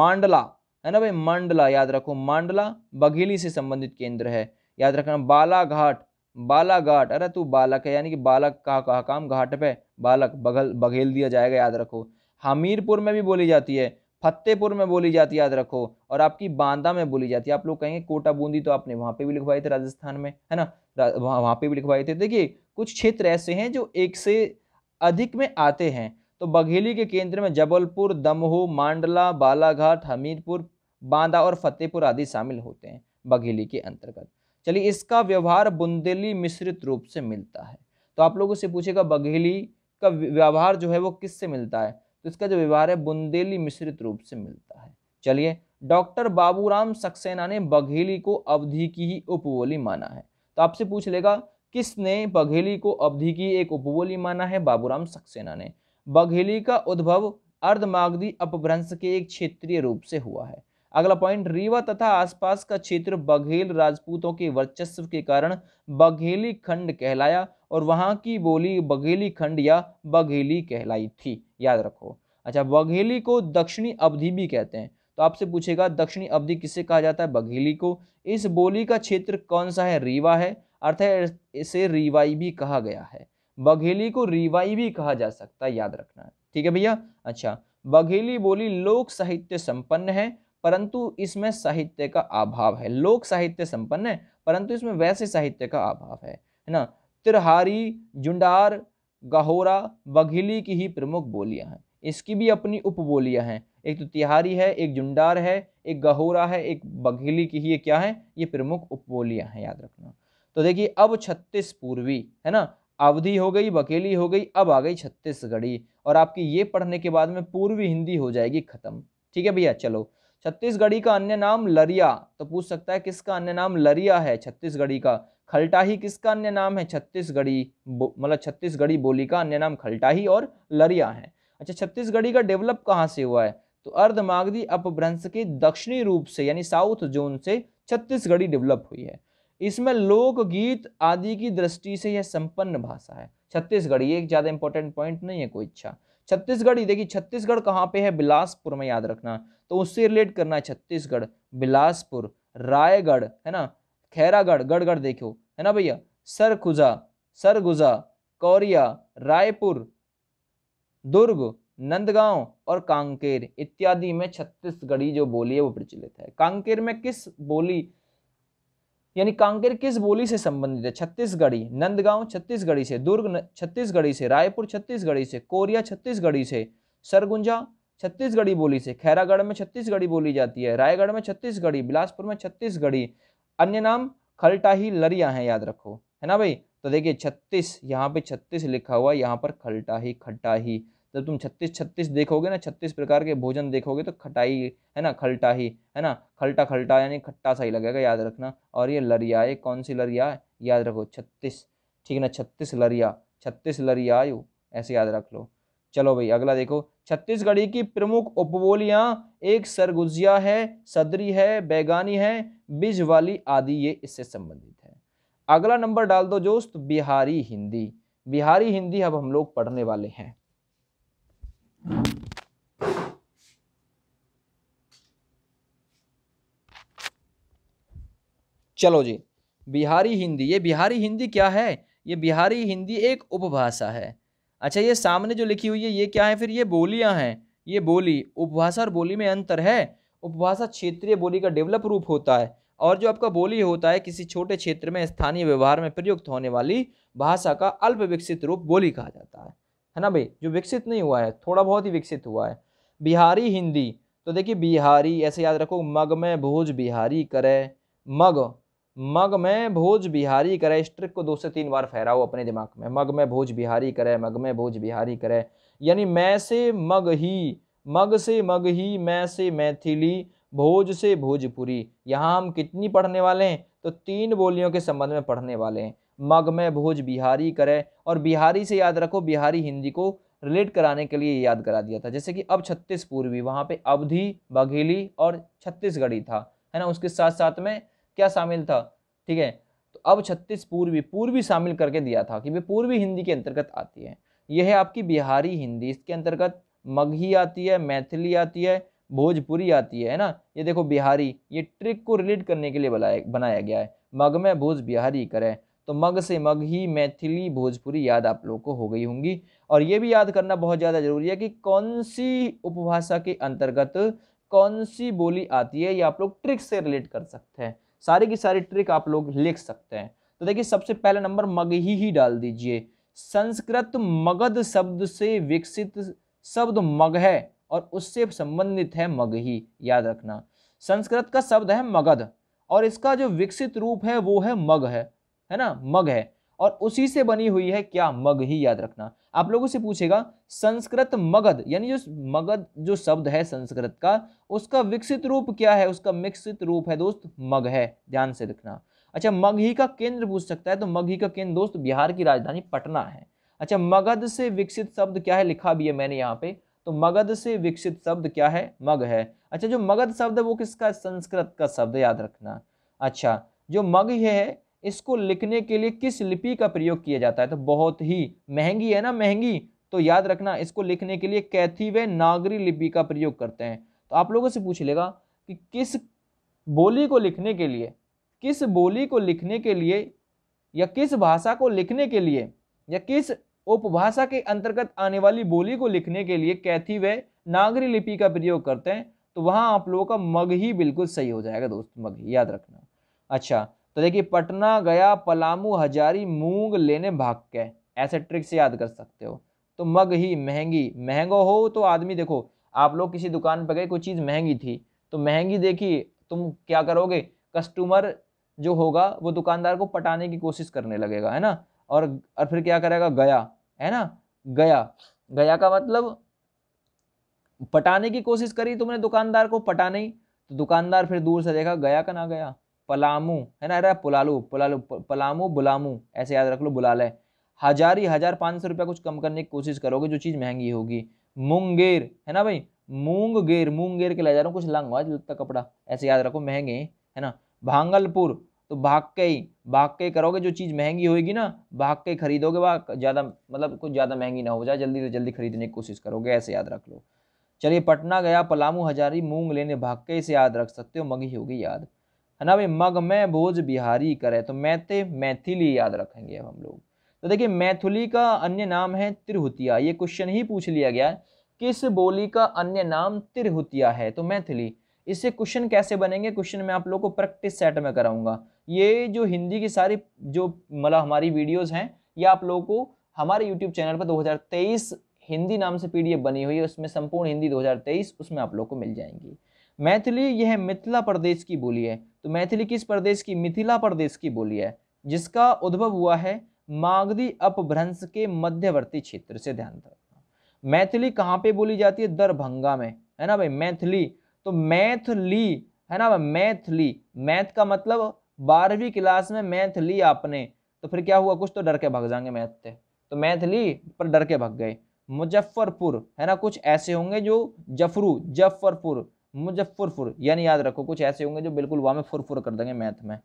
मांडला है ना भाई मांडला याद रखो मांडला बघेली से संबंधित केंद्र है याद रखना बालाघाट बालाघाट अरे तू बालक है यानी कि बालक का हकाम घाट पे बालक बघल बघेल दिया जाएगा याद रखो हमीरपुर में भी बोली जाती है फतेहपुर में बोली जाती है याद रखो और आपकी बांदा में बोली जाती है आप लोग कहेंगे कोटा बूंदी तो आपने वहाँ पे भी लिखवाए थे राजस्थान में है ना वहाँ वहाँ पे भी लिखवाए थे देखिए कुछ क्षेत्र ऐसे हैं जो एक से अधिक में आते हैं तो बघेली के केंद्र में जबलपुर दमोह मांडला बालाघाट हमीरपुर बांदा और फतेहपुर आदि शामिल होते हैं बघेली के अंतर्गत चलिए इसका व्यवहार बुंदेली मिश्रित रूप से मिलता है तो आप लोगों से पूछेगा बघेली का व्यवहार जो है वो किससे मिलता है तो इसका जो व्यवहार है बुंदेली मिश्रित रूप से मिलता है चलिए डॉक्टर बाबूराम सक्सेना ने बघेली को अवधि की ही उपबोली माना है तो आपसे पूछ लेगा किसने बघेली को अवधि की एक उपबोली माना है बाबूराम सक्सेना ने बघेली का उद्भव अर्धमागधी अपभ्रंश के एक क्षेत्रीय रूप से हुआ है अगला पॉइंट रीवा तथा आसपास का क्षेत्र बघेल राजपूतों के वर्चस्व के कारण बघेली खंड कहलाया और वहाँ की बोली बघेली खंड या बघेली कहलाई थी याद रखो अच्छा बघेली को दक्षिणी अवधि भी कहते हैं तो आपसे पूछेगा दक्षिणी अवधि किसे कहा जाता है बघेली को इस बोली का क्षेत्र कौन सा है रीवा है अर्थात इसे रीवाई भी कहा गया है बघेली को रीवाई भी कहा जा सकता है याद रखना ठीक है भैया अच्छा बघेली बोली लोक साहित्य संपन्न है परंतु इसमें साहित्य का अभाव है लोक साहित्य संपन्न है परंतु इसमें वैसे साहित्य का अभाव है है ना तिरहारी जुंडार गहोरा बघिली की ही प्रमुख बोलियां हैं इसकी भी अपनी उप बोलियाँ हैं एक तो तिहारी है एक जुंडार है एक गहोरा है एक बघिली की ही ये क्या है ये प्रमुख उप बोलियाँ हैं याद रखना तो देखिए अब छत्तीस पूर्वी है ना अवधि हो गई बकेली हो गई अब आ गई छत्तीसगढ़ी और आपकी ये पढ़ने के बाद में पूर्वी हिंदी हो जाएगी खत्म ठीक है भैया चलो छत्तीसगढ़ी का अन्य नाम लरिया तो पूछ सकता है किसका अन्य नाम लरिया है छत्तीसगढ़ी का खलटाही किसका अन्य नाम है छत्तीसगढ़ी मतलब छत्तीसगढ़ी बोली का अन्य नाम खलटाही और लरिया है अच्छा छत्तीसगढ़ी का डेवलप कहाँ से हुआ है तो अर्धमागधी अपभ्रंश के दक्षिणी रूप से यानी साउथ जोन से छत्तीसगढ़ी डेवलप हुई है इसमें लोकगीत आदि की दृष्टि से यह संपन्न भाषा है छत्तीसगढ़ी एक ज़्यादा इंपॉर्टेंट पॉइंट नहीं है कोई इच्छा छत्तीसगढ़ी देखिए छत्तीसगढ़ कहाँ पे है बिलासपुर में याद रखना तो उससे रिलेट करना है छत्तीसगढ़ बिलासपुर रायगढ़ है ना खैरागढ़ गढ़गढ़ देखो है ना भैया सरखुजा सरगुजा कोरिया रायपुर दुर्ग नंदगांव और कांकेर इत्यादि में छत्तीसगढ़ी जो बोली है वो प्रचलित है कांकेर में किस बोली यानी कांकेर किस बोली से संबंधित है छत्तीसगढ़ी नंदगांव छत्तीसगढ़ी से दुर्ग छत्तीसगढ़ी से रायपुर छत्तीसगढ़ी से कोरिया छत्तीसगढ़ी से सरगुंजा छत्तीसगढ़ी बोली से खैरागढ़ में छत्तीसगढ़ी बोली जाती है रायगढ़ में छत्तीसगढ़ी बिलासपुर में छत्तीसगढ़ी अन्य नाम खलटाही लरिया हैं याद रखो है ना भाई तो देखिए छत्तीस यहाँ पे छत्तीस लिखा हुआ है यहाँ पर खलटाही खटाही जब तुम छत्तीस छत्तीस देखोगे ना छत्तीस प्रकार के भोजन देखोगे तो खटाई है ना खलटाही है ना खलटा खलटा यानी खट्टा सा ही लगेगा याद रखना और ये लरिया ये कौन सी लरिया है याद रखो छत्तीस ठीक है ना छत्तीस लरिया छत्तीस लरियायु ऐसे याद रख लो चलो भाई अगला देखो छत्तीसगढ़ी की प्रमुख उपबोलियाँ एक सरगुजिया है सदरी है बैगानी है बिज वाली आदि ये इससे संबंधित है अगला नंबर डाल दो दोस्त बिहारी हिंदी बिहारी हिंदी अब हम लोग पढ़ने वाले हैं चलो जी बिहारी हिंदी ये बिहारी हिंदी क्या है ये बिहारी हिंदी एक उपभाषा है अच्छा ये सामने जो लिखी हुई है ये क्या है फिर ये बोलियाँ हैं ये बोली उपभाषा और बोली में अंतर है उपभाषा क्षेत्रीय बोली का डेवलप रूप होता है और जो आपका बोली होता है किसी छोटे क्षेत्र में स्थानीय व्यवहार में प्रयुक्त होने वाली भाषा का अल्प विकसित रूप बोली कहा जाता है है ना भाई जो विकसित नहीं हुआ है थोड़ा बहुत ही विकसित हुआ है बिहारी हिंदी तो देखिए बिहारी ऐसे याद रखो मग में भोज बिहारी करे मग मग में भोज बिहारी करे इस ट्रिक को दो से तीन बार फहराओ अपने दिमाग में मग में भोज बिहारी करे मग में भोज बिहारी करे यानी मैं से मग ही मग से मग ही मैं से मैथिली भोज से भोजपुरी यहाँ हम कितनी पढ़ने वाले हैं तो तीन बोलियों के संबंध में पढ़ने वाले हैं मग में भोज बिहारी करे और बिहारी से याद रखो बिहारी हिंदी को रिलेट कराने के लिए याद करा दिया था जैसे कि अब छत्तीस पूर्वी वहाँ पे अवधि बघेली और छत्तीसगढ़ी था है ना उसके साथ साथ में क्या शामिल था ठीक है तो अब छत्तीस पूर्वी पूर्वी शामिल करके दिया था कि वे पूर्वी हिंदी के अंतर्गत आती है यह है आपकी बिहारी हिंदी इसके अंतर्गत मगही आती है मैथिली आती है भोजपुरी आती है ना ये देखो बिहारी ये ट्रिक को रिलेट करने के लिए बनाया बनाया गया है मग में भोज बिहारी करें तो मग से मग ही मैथिली भोजपुरी याद आप लोगों को हो गई होंगी और ये भी याद करना बहुत ज़्यादा जरूरी है कि कौन सी उपभाषा के अंतर्गत कौन सी बोली आती है ये आप लोग ट्रिक से रिलेट कर सकते हैं सारी की सारी ट्रिक आप लोग लिख सकते हैं तो देखिए सबसे पहला नंबर मगही ही डाल दीजिए संस्कृत मगध शब्द से विकसित शब्द मग है और उससे संबंधित है मगही याद रखना संस्कृत का शब्द है मगध और इसका जो विकसित रूप है वो है मग है है ना मग है और उसी से बनी हुई है क्या मग ही याद रखना आप लोगों से पूछेगा संस्कृत मगध यानी जो मगध जो शब्द है संस्कृत का उसका विकसित रूप क्या है उसका मिक्सित रूप है दोस्त मग है ध्यान से रखना अच्छा मगही का केंद्र पूछ सकता है तो मगही का केंद्र दोस्त बिहार की राजधानी पटना है अच्छा मगध से विकसित शब्द क्या है लिखा भी है मैंने यहाँ पे तो मगध से विकसित शब्द क्या है मग है अच्छा जो मगध शब्द है वो किसका संस्कृत का शब्द याद रखना अच्छा जो मग है इसको लिखने के लिए किस लिपि का प्रयोग किया जाता है तो बहुत ही महंगी है ना महंगी तो याद रखना इसको लिखने के लिए कैथी व नागरी लिपि का प्रयोग करते हैं तो आप लोगों से पूछ लेगा कि किस बोली को लिखने के लिए किस बोली को लिखने के लिए या किस भाषा को लिखने के लिए या किस उपभाषा के अंतर्गत आने वाली बोली को लिखने के लिए कैथी व नागरी लिपि का प्रयोग करते हैं तो वहां आप लोगों का मग ही बिल्कुल सही हो जाएगा दोस्त मग याद रखना अच्छा तो देखिए पटना गया पलामू हजारी मूंग लेने भाग के ऐसे ट्रिक से याद कर सकते हो तो मग ही महंगी महंगो हो तो आदमी देखो आप लोग किसी दुकान पर गए कोई चीज़ महंगी थी तो महंगी देखी तुम क्या करोगे कस्टमर जो होगा वो दुकानदार को पटाने की कोशिश करने लगेगा है ना और और फिर क्या करेगा गया है ना गया गया का मतलब पटाने की कोशिश करी तुमने दुकानदार को पटाने तो दुकानदार फिर दूर से देखा गया का ना गया पलामू है ना अरे पुलालू पुलालू पलामू बुलामू ऐसे याद रख लो बुलालय हजार ही हजार पाँच सौ रुपया कुछ कम करने की कोशिश करोगे जो चीज़ महंगी होगी मूंगेर है ना भाई मूंगेर मूंगेर के ले जा रहा हूँ कुछ लंग हुआ कपड़ा ऐसे याद रखो महंगे है ना भांगलपुर तो भाग के ही भाग के करोगे जो चीज़ महंगी होगी ना भाग के खरीदोगे वह ज़्यादा मतलब कुछ ज़्यादा महंगी ना हो जाए जल्दी से जल्दी खरीदने की कोशिश करोगे ऐसे याद रख लो चलिए पटना गया पलामू हजारी मूंग लेने भाग के इसे याद रख सकते हो मगी होगी याद है ना भाई मग में भोज बिहारी करे तो मैते मैथिली याद रखेंगे अब हम लोग तो देखिए मैथुली का अन्य नाम है त्रिहुतिया ये क्वेश्चन ही पूछ लिया गया है किस बोली का अन्य नाम त्रिहुतिया है तो मैथिली इससे क्वेश्चन कैसे बनेंगे क्वेश्चन मैं आप लोग को प्रैक्टिस सेट में कराऊंगा ये जो हिंदी की सारी जो मतलब हमारी वीडियोस हैं ये आप लोगों को हमारे यूट्यूब चैनल पर 2023 हिंदी नाम से पीडीएफ बनी हुई है उसमें संपूर्ण हिंदी 2023 उसमें आप लोग को मिल जाएंगी मैथिली यह मिथिला प्रदेश की बोली है तो मैथिली किस प्रदेश की मिथिला प्रदेश की बोली है जिसका उद्भव हुआ है मागधी अपभ्रंश के मध्यवर्ती क्षेत्र से ध्यान रखना मैथिली कहाँ पे बोली जाती है दरभंगा में है ना भाई मैथिली तो मैथली है ना मैथली मैथ का मतलब बारहवीं क्लास में मैथ ली आपने तो फिर क्या हुआ कुछ तो डर के भाग जाएंगे मैथ से तो मैथ ली पर डर के भाग गए मुजफ्फरपुर है ना कुछ ऐसे होंगे जो जफरू जफ्फरपुर मुजफ्फरपुर यानी याद रखो कुछ ऐसे होंगे जो बिल्कुल वहाँ में फुरफुर कर देंगे मैथ में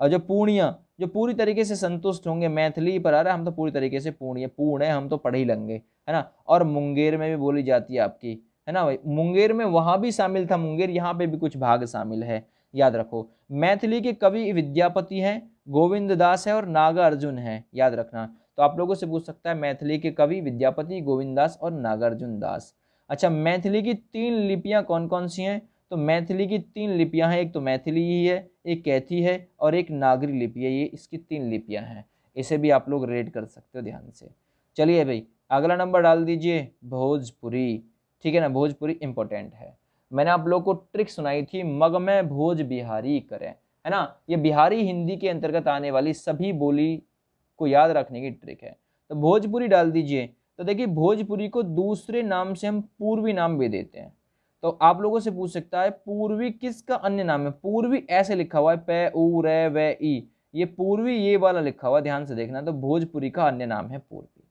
और जो पूर्णिया जो पूरी तरीके से संतुष्ट होंगे मैथिली पर आ रहा हम तो पूरी तरीके से पूर्णिया पूर्ण है हम तो पढ़ ही लेंगे है ना और मुंगेर में भी बोली जाती है आपकी है ना भाई मुंगेर में वहाँ भी शामिल था मुंगेर यहाँ पे भी कुछ भाग शामिल है याद रखो मैथिली के कवि विद्यापति हैं गोविंद दास है और नागार्जुन है याद रखना तो आप लोगों से पूछ सकता है मैथिली के कवि विद्यापति गोविंद दास और नागार्जुन दास अच्छा मैथिली की तीन लिपियाँ कौन कौन सी हैं तो मैथिली की तीन लिपियाँ हैं एक तो मैथिली ही है एक कैथी है और एक नागरी लिपि है ये इसकी तीन लिपियाँ हैं इसे भी आप लोग रेड कर सकते हो ध्यान से चलिए भाई अगला नंबर डाल दीजिए भोजपुरी ठीक है ना भोजपुरी इम्पोर्टेंट है मैंने आप लोग को ट्रिक सुनाई थी मग में भोज बिहारी करें है ना ये बिहारी हिंदी के अंतर्गत आने वाली सभी बोली को याद रखने की ट्रिक है तो भोजपुरी डाल दीजिए तो देखिए भोजपुरी को दूसरे नाम से हम पूर्वी नाम भी देते हैं तो आप लोगों से पूछ सकता है पूर्वी किसका अन्य नाम है पूर्वी ऐसे लिखा हुआ है पे ऊ रे वे ई ये पूर्वी ये वाला लिखा हुआ ध्यान से देखना तो भोजपुरी का अन्य नाम है पूर्वी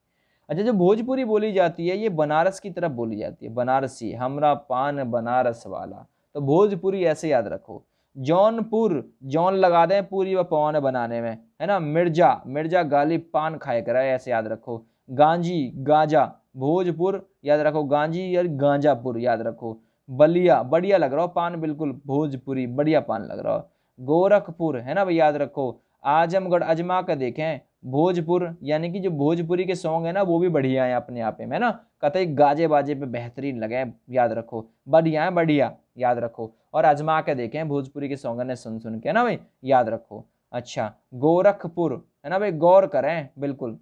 अच्छा जो भोजपुरी बोली जाती है ये बनारस की तरफ बोली जाती है बनारसी हमरा पान बनारस वाला तो भोजपुरी ऐसे याद रखो जौनपुर जौन लगा दें पूरी व पवान बनाने में है ना मिर्जा मिर्जा गालिब पान खाए कराए ऐसे याद रखो गांजी गाजा भोजपुर याद रखो गांजी या गांजापुर याद रखो बलिया बढ़िया लग रहा हो पान बिल्कुल भोजपुरी बढ़िया पान लग रहा हो गोरखपुर है ना भाई याद रखो आजमगढ़ अजमा का देखें भोजपुर यानी कि जो भोजपुरी के सॉन्ग है ना वो भी बढ़िया है अपने आप में है ना कतई गाजे बाजे पे बेहतरीन लगे याद रखो बढ़िया है बढ़िया याद रखो और अजमा के देखें भोजपुरी के सॉन्ग ने सुन सुन के ना भाई याद रखो अच्छा गोरखपुर है ना भाई गौर करें बिल्कुल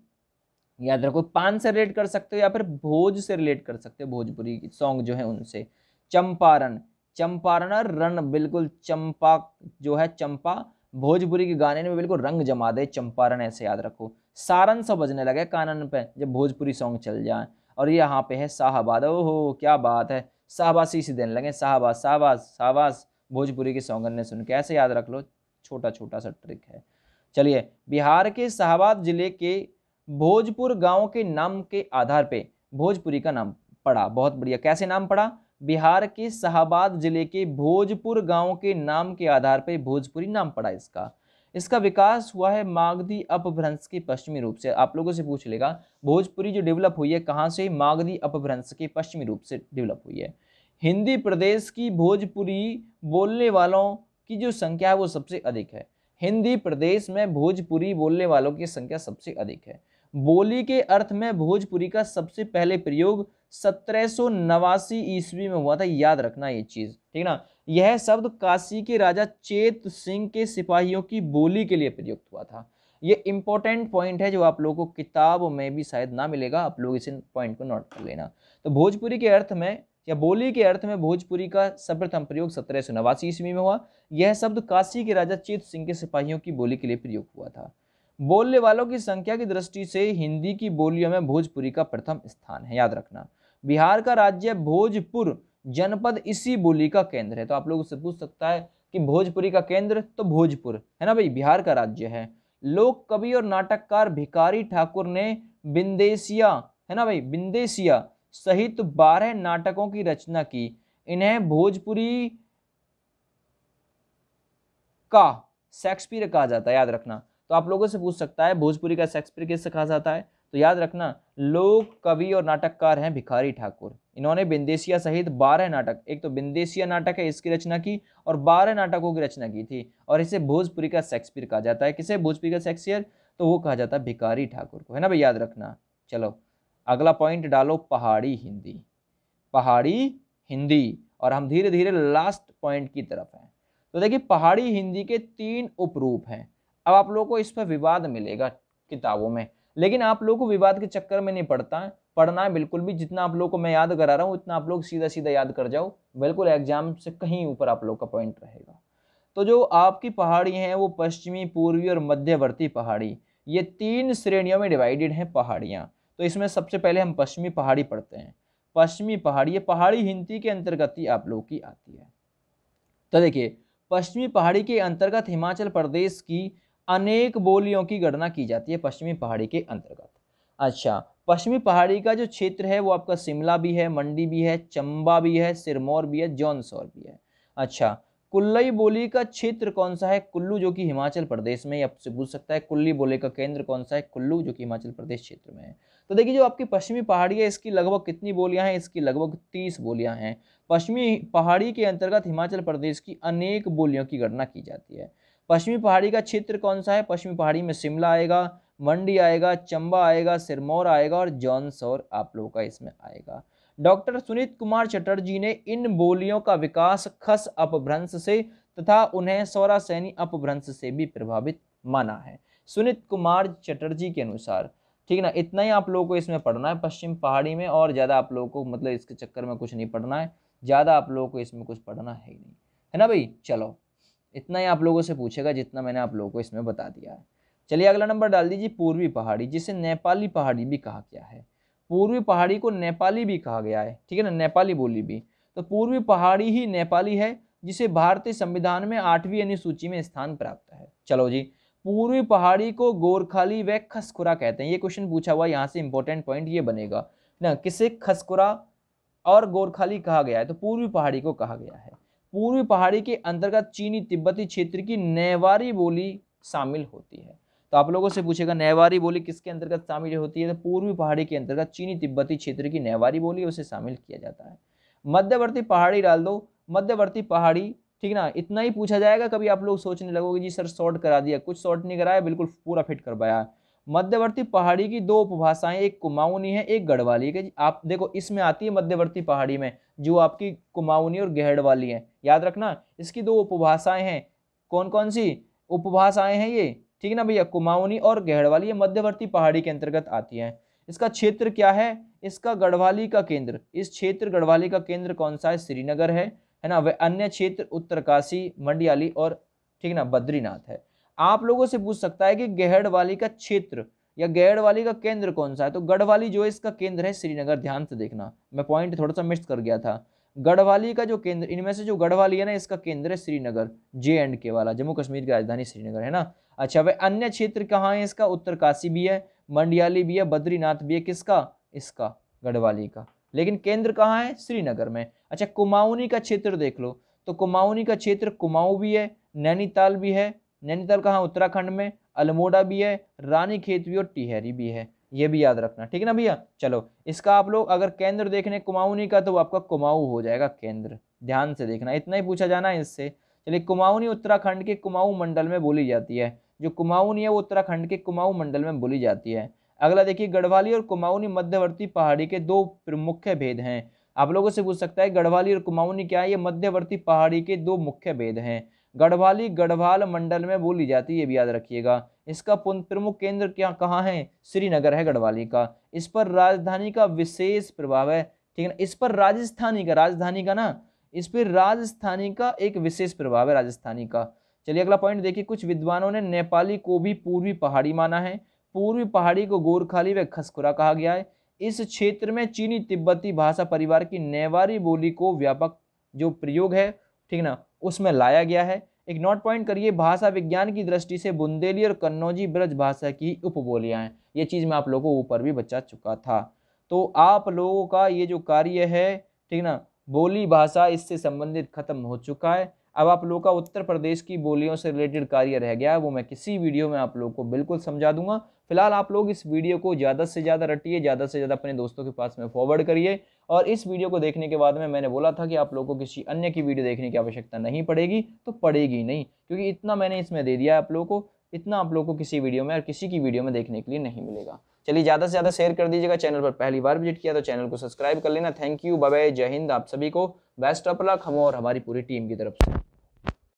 याद रखो पान से रिलेट कर सकते हो या फिर भोज से रिलेट कर सकते हो भोजपुरी सॉन्ग जो है उनसे चंपारण चंपारण और रण बिल्कुल चंपा जो है चंपा भोजपुरी के गाने में बिल्कुल रंग जमा दे चंपारण ऐसे याद रखो सारन सा बजने लगे कानन पे जब भोजपुरी सॉन्ग चल जाए और ये यहाँ पे है शाहबाद ओहो क्या बात है शाहबासी इसी देने लगे शाहबाज शाहबाज शाहबाज भोजपुरी के सॉन्ग ने सुन के ऐसे याद रख लो छोटा छोटा सा ट्रिक है चलिए बिहार के शाहबाद जिले के भोजपुर गांव के नाम के आधार पे भोजपुरी का नाम पड़ा बहुत बढ़िया कैसे नाम पड़ा बिहार के शाहबाद जिले के भोजपुर गांव के नाम के आधार पर भोजपुरी नाम पड़ा इसका इसका विकास हुआ है मागधी अपभ्रंश के पश्चिमी रूप से आप लोगों से पूछ लेगा भोजपुरी जो डेवलप हुई है कहाँ से मागधी अपभ्रंश के पश्चिमी रूप से डेवलप हुई है हिंदी प्रदेश की भोजपुरी बोलने वालों की जो संख्या है वो सबसे अधिक है हिंदी प्रदेश में भोजपुरी बोलने वालों की संख्या सबसे अधिक है बोली के अर्थ में भोजपुरी का सबसे पहले प्रयोग सत्रह ईस्वी में हुआ था याद रखना ये चीज़ ठीक ना यह शब्द काशी के राजा चेत सिंह के सिपाहियों की बोली के लिए प्रयुक्त हुआ था ये इंपॉर्टेंट पॉइंट है जो आप लोगों को किताब में भी शायद ना मिलेगा आप लोग इस पॉइंट को नोट कर लेना तो भोजपुरी के अर्थ में या बोली के अर्थ में भोजपुरी का सर्वप्रथम प्रयोग सत्रह ईस्वी में हुआ यह शब्द काशी के राजा चेत सिंह के सिपाहियों की बोली के लिए प्रयोग हुआ था बोलने वालों की संख्या की दृष्टि से हिंदी की बोलियों में भोजपुरी का प्रथम स्थान है याद रखना बिहार का राज्य भोजपुर जनपद इसी बोली का केंद्र है तो आप लोग उससे पूछ सकता है कि भोजपुरी का केंद्र तो भोजपुर है ना भाई बिहार का राज्य है लोक कवि और नाटककार भिकारी ठाकुर ने बिंदेसिया है ना भाई बिंदेसिया सहित बारह नाटकों की रचना की इन्हें भोजपुरी का शेक्सपियर कहा जाता है याद रखना तो आप लोगों से पूछ सकता है भोजपुरी का शेक्सपियर किससे कहा जाता है तो याद रखना लोक कवि और नाटककार हैं भिखारी ठाकुर इन्होंने बिंदेशिया सहित बारह नाटक एक तो बिंदेशिया नाटक है इसकी रचना की और बारह नाटकों की रचना की थी और इसे भोजपुरी का शेक्सपियर कहा जाता है किसे भोजपुरी का शेक्सपियर तो वो कहा जाता है भिखारी ठाकुर को है ना भाई याद रखना चलो अगला पॉइंट डालो पहाड़ी हिंदी पहाड़ी हिंदी और हम धीरे धीरे लास्ट पॉइंट की तरफ हैं तो देखिए पहाड़ी हिंदी के तीन उपरूप हैं अब आप लोगों को इस पर विवाद मिलेगा किताबों में लेकिन आप लोगों को विवाद के चक्कर में नहीं पड़ता है पढ़ना है बिल्कुल भी जितना आप लोग को मैं याद करा रहा हूँ उतना आप लोग सीधा सीधा याद कर जाओ बिल्कुल एग्जाम से कहीं ऊपर आप लोग का पॉइंट रहेगा तो जो आपकी पहाड़ी हैं वो पश्चिमी पूर्वी और मध्यवर्ती पहाड़ी ये तीन श्रेणियों में डिवाइडेड हैं पहाड़ियाँ तो इसमें सबसे पहले हम पश्चिमी पहाड़ी पढ़ते हैं पश्चिमी पहाड़ी ये पहाड़ी हिंदी के अंतर्गत ही आप लोगों की आती है तो देखिए पश्चिमी पहाड़ी के अंतर्गत हिमाचल प्रदेश की अनेक बोलियों की गणना की जाती है पश्चिमी पहाड़ी के अंतर्गत अच्छा पश्चिमी पहाड़ी का जो क्षेत्र है वो आपका शिमला भी है मंडी भी है चंबा भी है सिरमौर भी है जौनसौर भी है अच्छा कुल्लई बोली का क्षेत्र कौन सा है कुल्लू जो कि हिमाचल प्रदेश में आपसे पूछ सकता है कुल्ली बोली का केंद्र कौन सा है कुल्लू जो कि हिमाचल प्रदेश क्षेत्र में है तो देखिए जो आपकी पश्चिमी पहाड़ी है इसकी लगभग कितनी बोलियां हैं इसकी लगभग तीस बोलियां हैं पश्चिमी पहाड़ी के अंतर्गत हिमाचल प्रदेश की अनेक बोलियों की गणना की जाती है पश्चिमी पहाड़ी का क्षेत्र कौन सा है पश्चिमी पहाड़ी में शिमला आएगा मंडी आएगा चंबा आएगा सिरमौर आएगा और जौनसौर आप लोगों का इसमें आएगा डॉक्टर सुनीत कुमार चटर्जी ने इन बोलियों का विकास खस अपभ्रंश से तथा उन्हें सौरा सैनी अपभ्रंश से भी प्रभावित माना है सुनीत कुमार चटर्जी के अनुसार ठीक है ना इतना ही आप लोगों को इसमें पढ़ना है पश्चिम पहाड़ी में और ज़्यादा आप लोगों को मतलब इसके चक्कर में कुछ नहीं पढ़ना है ज़्यादा आप लोगों को इसमें कुछ पढ़ना है ही नहीं है ना भाई चलो इतना ही आप लोगों से पूछेगा जितना मैंने आप लोगों को इसमें बता दिया है चलिए अगला नंबर डाल दीजिए पूर्वी पहाड़ी जिसे नेपाली पहाड़ी भी कहा गया है पूर्वी पहाड़ी को नेपाली भी कहा गया है ठीक है ना नेपाली बोली भी तो पूर्वी पहाड़ी ही नेपाली है जिसे भारतीय संविधान में आठवीं अनुसूची में स्थान प्राप्त है चलो जी पूर्वी पहाड़ी को गोरखाली व खसखुरा कहते हैं ये क्वेश्चन पूछा हुआ यहाँ से इंपॉर्टेंट पॉइंट ये बनेगा ना किसे खसखुरा और गोरखाली कहा गया है तो पूर्वी पहाड़ी को कहा गया है पूर्वी पहाड़ी के अंतर्गत चीनी तिब्बती क्षेत्र की नेवारी बोली शामिल होती है तो आप लोगों से पूछेगा नेवारी बोली किसके अंतर्गत शामिल होती है तो पूर्वी पहाड़ी के अंतर्गत चीनी तिब्बती क्षेत्र की नेवारी बोली उसे शामिल किया जाता है मध्यवर्ती पहाड़ी डाल दो मध्यवर्ती पहाड़ी ठीक ना इतना ही पूछा जाएगा कभी आप लोग सोचने लगोगे जी सर शॉर्ट करा दिया कुछ शॉर्ट नहीं कराया बिल्कुल पूरा फिट करवाया मध्यवर्ती पहाड़ी की दो उपभाषाएं एक कुमाऊनी है एक गढ़वाली है आप देखो इसमें आती है मध्यवर्ती पहाड़ी में जो आपकी कुमाऊनी और गहड़वाली है याद रखना इसकी दो उपभाषाएं हैं कौन कौन सी उपभाषाएं हैं ये ठीक है ना भैया कुमाऊनी और गहड़वाली ये मध्यवर्ती पहाड़ी के अंतर्गत आती है इसका क्षेत्र क्या है इसका गढ़वाली का केंद्र इस क्षेत्र गढ़वाली का केंद्र कौन सा है श्रीनगर है है ना वह अन्य क्षेत्र उत्तरकाशी मंडियाली और ठीक ना बद्रीनाथ है आप लोगों से पूछ सकता है कि गहड़ वाली का क्षेत्र या गहड़वाली वाली का केंद्र कौन सा है तो गढ़वाली जो इसका केंद्र है श्रीनगर ध्यान से देखना मैं पॉइंट थोड़ा सा मिस कर गया था गढ़वाली का जो केंद्र इनमें से जो गढ़वाली है ना इसका केंद्र है श्रीनगर जे एंड के वाला जम्मू कश्मीर की राजधानी श्रीनगर है ना अच्छा वह अन्य क्षेत्र कहाँ है इसका उत्तरकाशी भी है मंडियाली भी है बद्रीनाथ भी है किसका इसका गढ़वाली का लेकिन केंद्र कहाँ है श्रीनगर में अच्छा कुमाऊनी का क्षेत्र देख लो तो कुमाऊनी का क्षेत्र कुमाऊँ भी है नैनीताल भी है नैनीताल कहाँ उत्तराखंड में अल्मोड़ा भी है रानी खेत भी और टिहरी भी है ये भी याद रखना ठीक है ना भैया चलो इसका आप लोग अगर केंद्र देखने कुमाऊनी का तो वो आपका कुमाऊ हो जाएगा केंद्र ध्यान से देखना इतना ही पूछा जाना है इससे चलिए कुमाऊनी उत्तराखंड के कुमाऊ मंडल में बोली जाती है जो कुमाऊनी है वो उत्तराखंड के कुमाऊ मंडल में बोली जाती है अगला देखिए गढ़वाली और कुमाऊनी मध्यवर्ती पहाड़ी के दो मुख्य भेद हैं आप लोगों से पूछ सकता है गढ़वाली और कुमाऊनी क्या है ये मध्यवर्ती पहाड़ी के दो मुख्य भेद हैं गढ़वाली गढ़वाल मंडल में बोली जाती है ये भी याद रखिएगा इसका प्रमुख केंद्र क्या कहाँ है श्रीनगर है गढ़वाली का इस पर राजधानी का विशेष प्रभाव है ठीक है ना इस पर राजस्थानी का राजधानी का ना इस पर राजस्थानी का एक विशेष प्रभाव है राजस्थानी का चलिए अगला पॉइंट देखिए कुछ विद्वानों ने नेपाली को भी पूर्वी पहाड़ी माना है पूर्वी पहाड़ी को गोरखाली व खसखुरा कहा गया है इस क्षेत्र में चीनी तिब्बती भाषा परिवार की नेवारी बोली को व्यापक जो प्रयोग है ठीक ना उसमें लाया गया है एक नोट पॉइंट करिए भाषा विज्ञान की दृष्टि से बुंदेली और कन्नौजी ब्रज भाषा की उपबोलियाँ हैं ये चीज़ मैं आप लोगों को ऊपर भी बचा चुका था तो आप लोगों का ये जो कार्य है ठीक ना बोली भाषा इससे संबंधित खत्म हो चुका है अब आप लोगों का उत्तर प्रदेश की बोलियों से रिलेटेड कार्य रह गया है वो मैं किसी वीडियो में आप लोगों को बिल्कुल समझा दूंगा फिलहाल आप लोग इस वीडियो को ज़्यादा से ज़्यादा रटिए ज़्यादा से ज़्यादा अपने दोस्तों के पास में फॉरवर्ड करिए और इस वीडियो को देखने के बाद में मैंने बोला था कि आप लोगों को किसी अन्य की वीडियो देखने की आवश्यकता नहीं पड़ेगी तो पड़ेगी नहीं क्योंकि इतना मैंने इसमें दे दिया है आप लोगों को इतना आप लोगों को किसी वीडियो में और किसी की वीडियो में देखने के लिए नहीं मिलेगा चलिए ज़्यादा से ज़्यादा शेयर कर दीजिएगा चैनल पर पहली बार विजिट किया तो चैनल को सब्सक्राइब कर लेना थैंक यू बाय जय हिंद आप सभी को बेस्ट ऑफ लक हम और हमारी पूरी टीम की तरफ से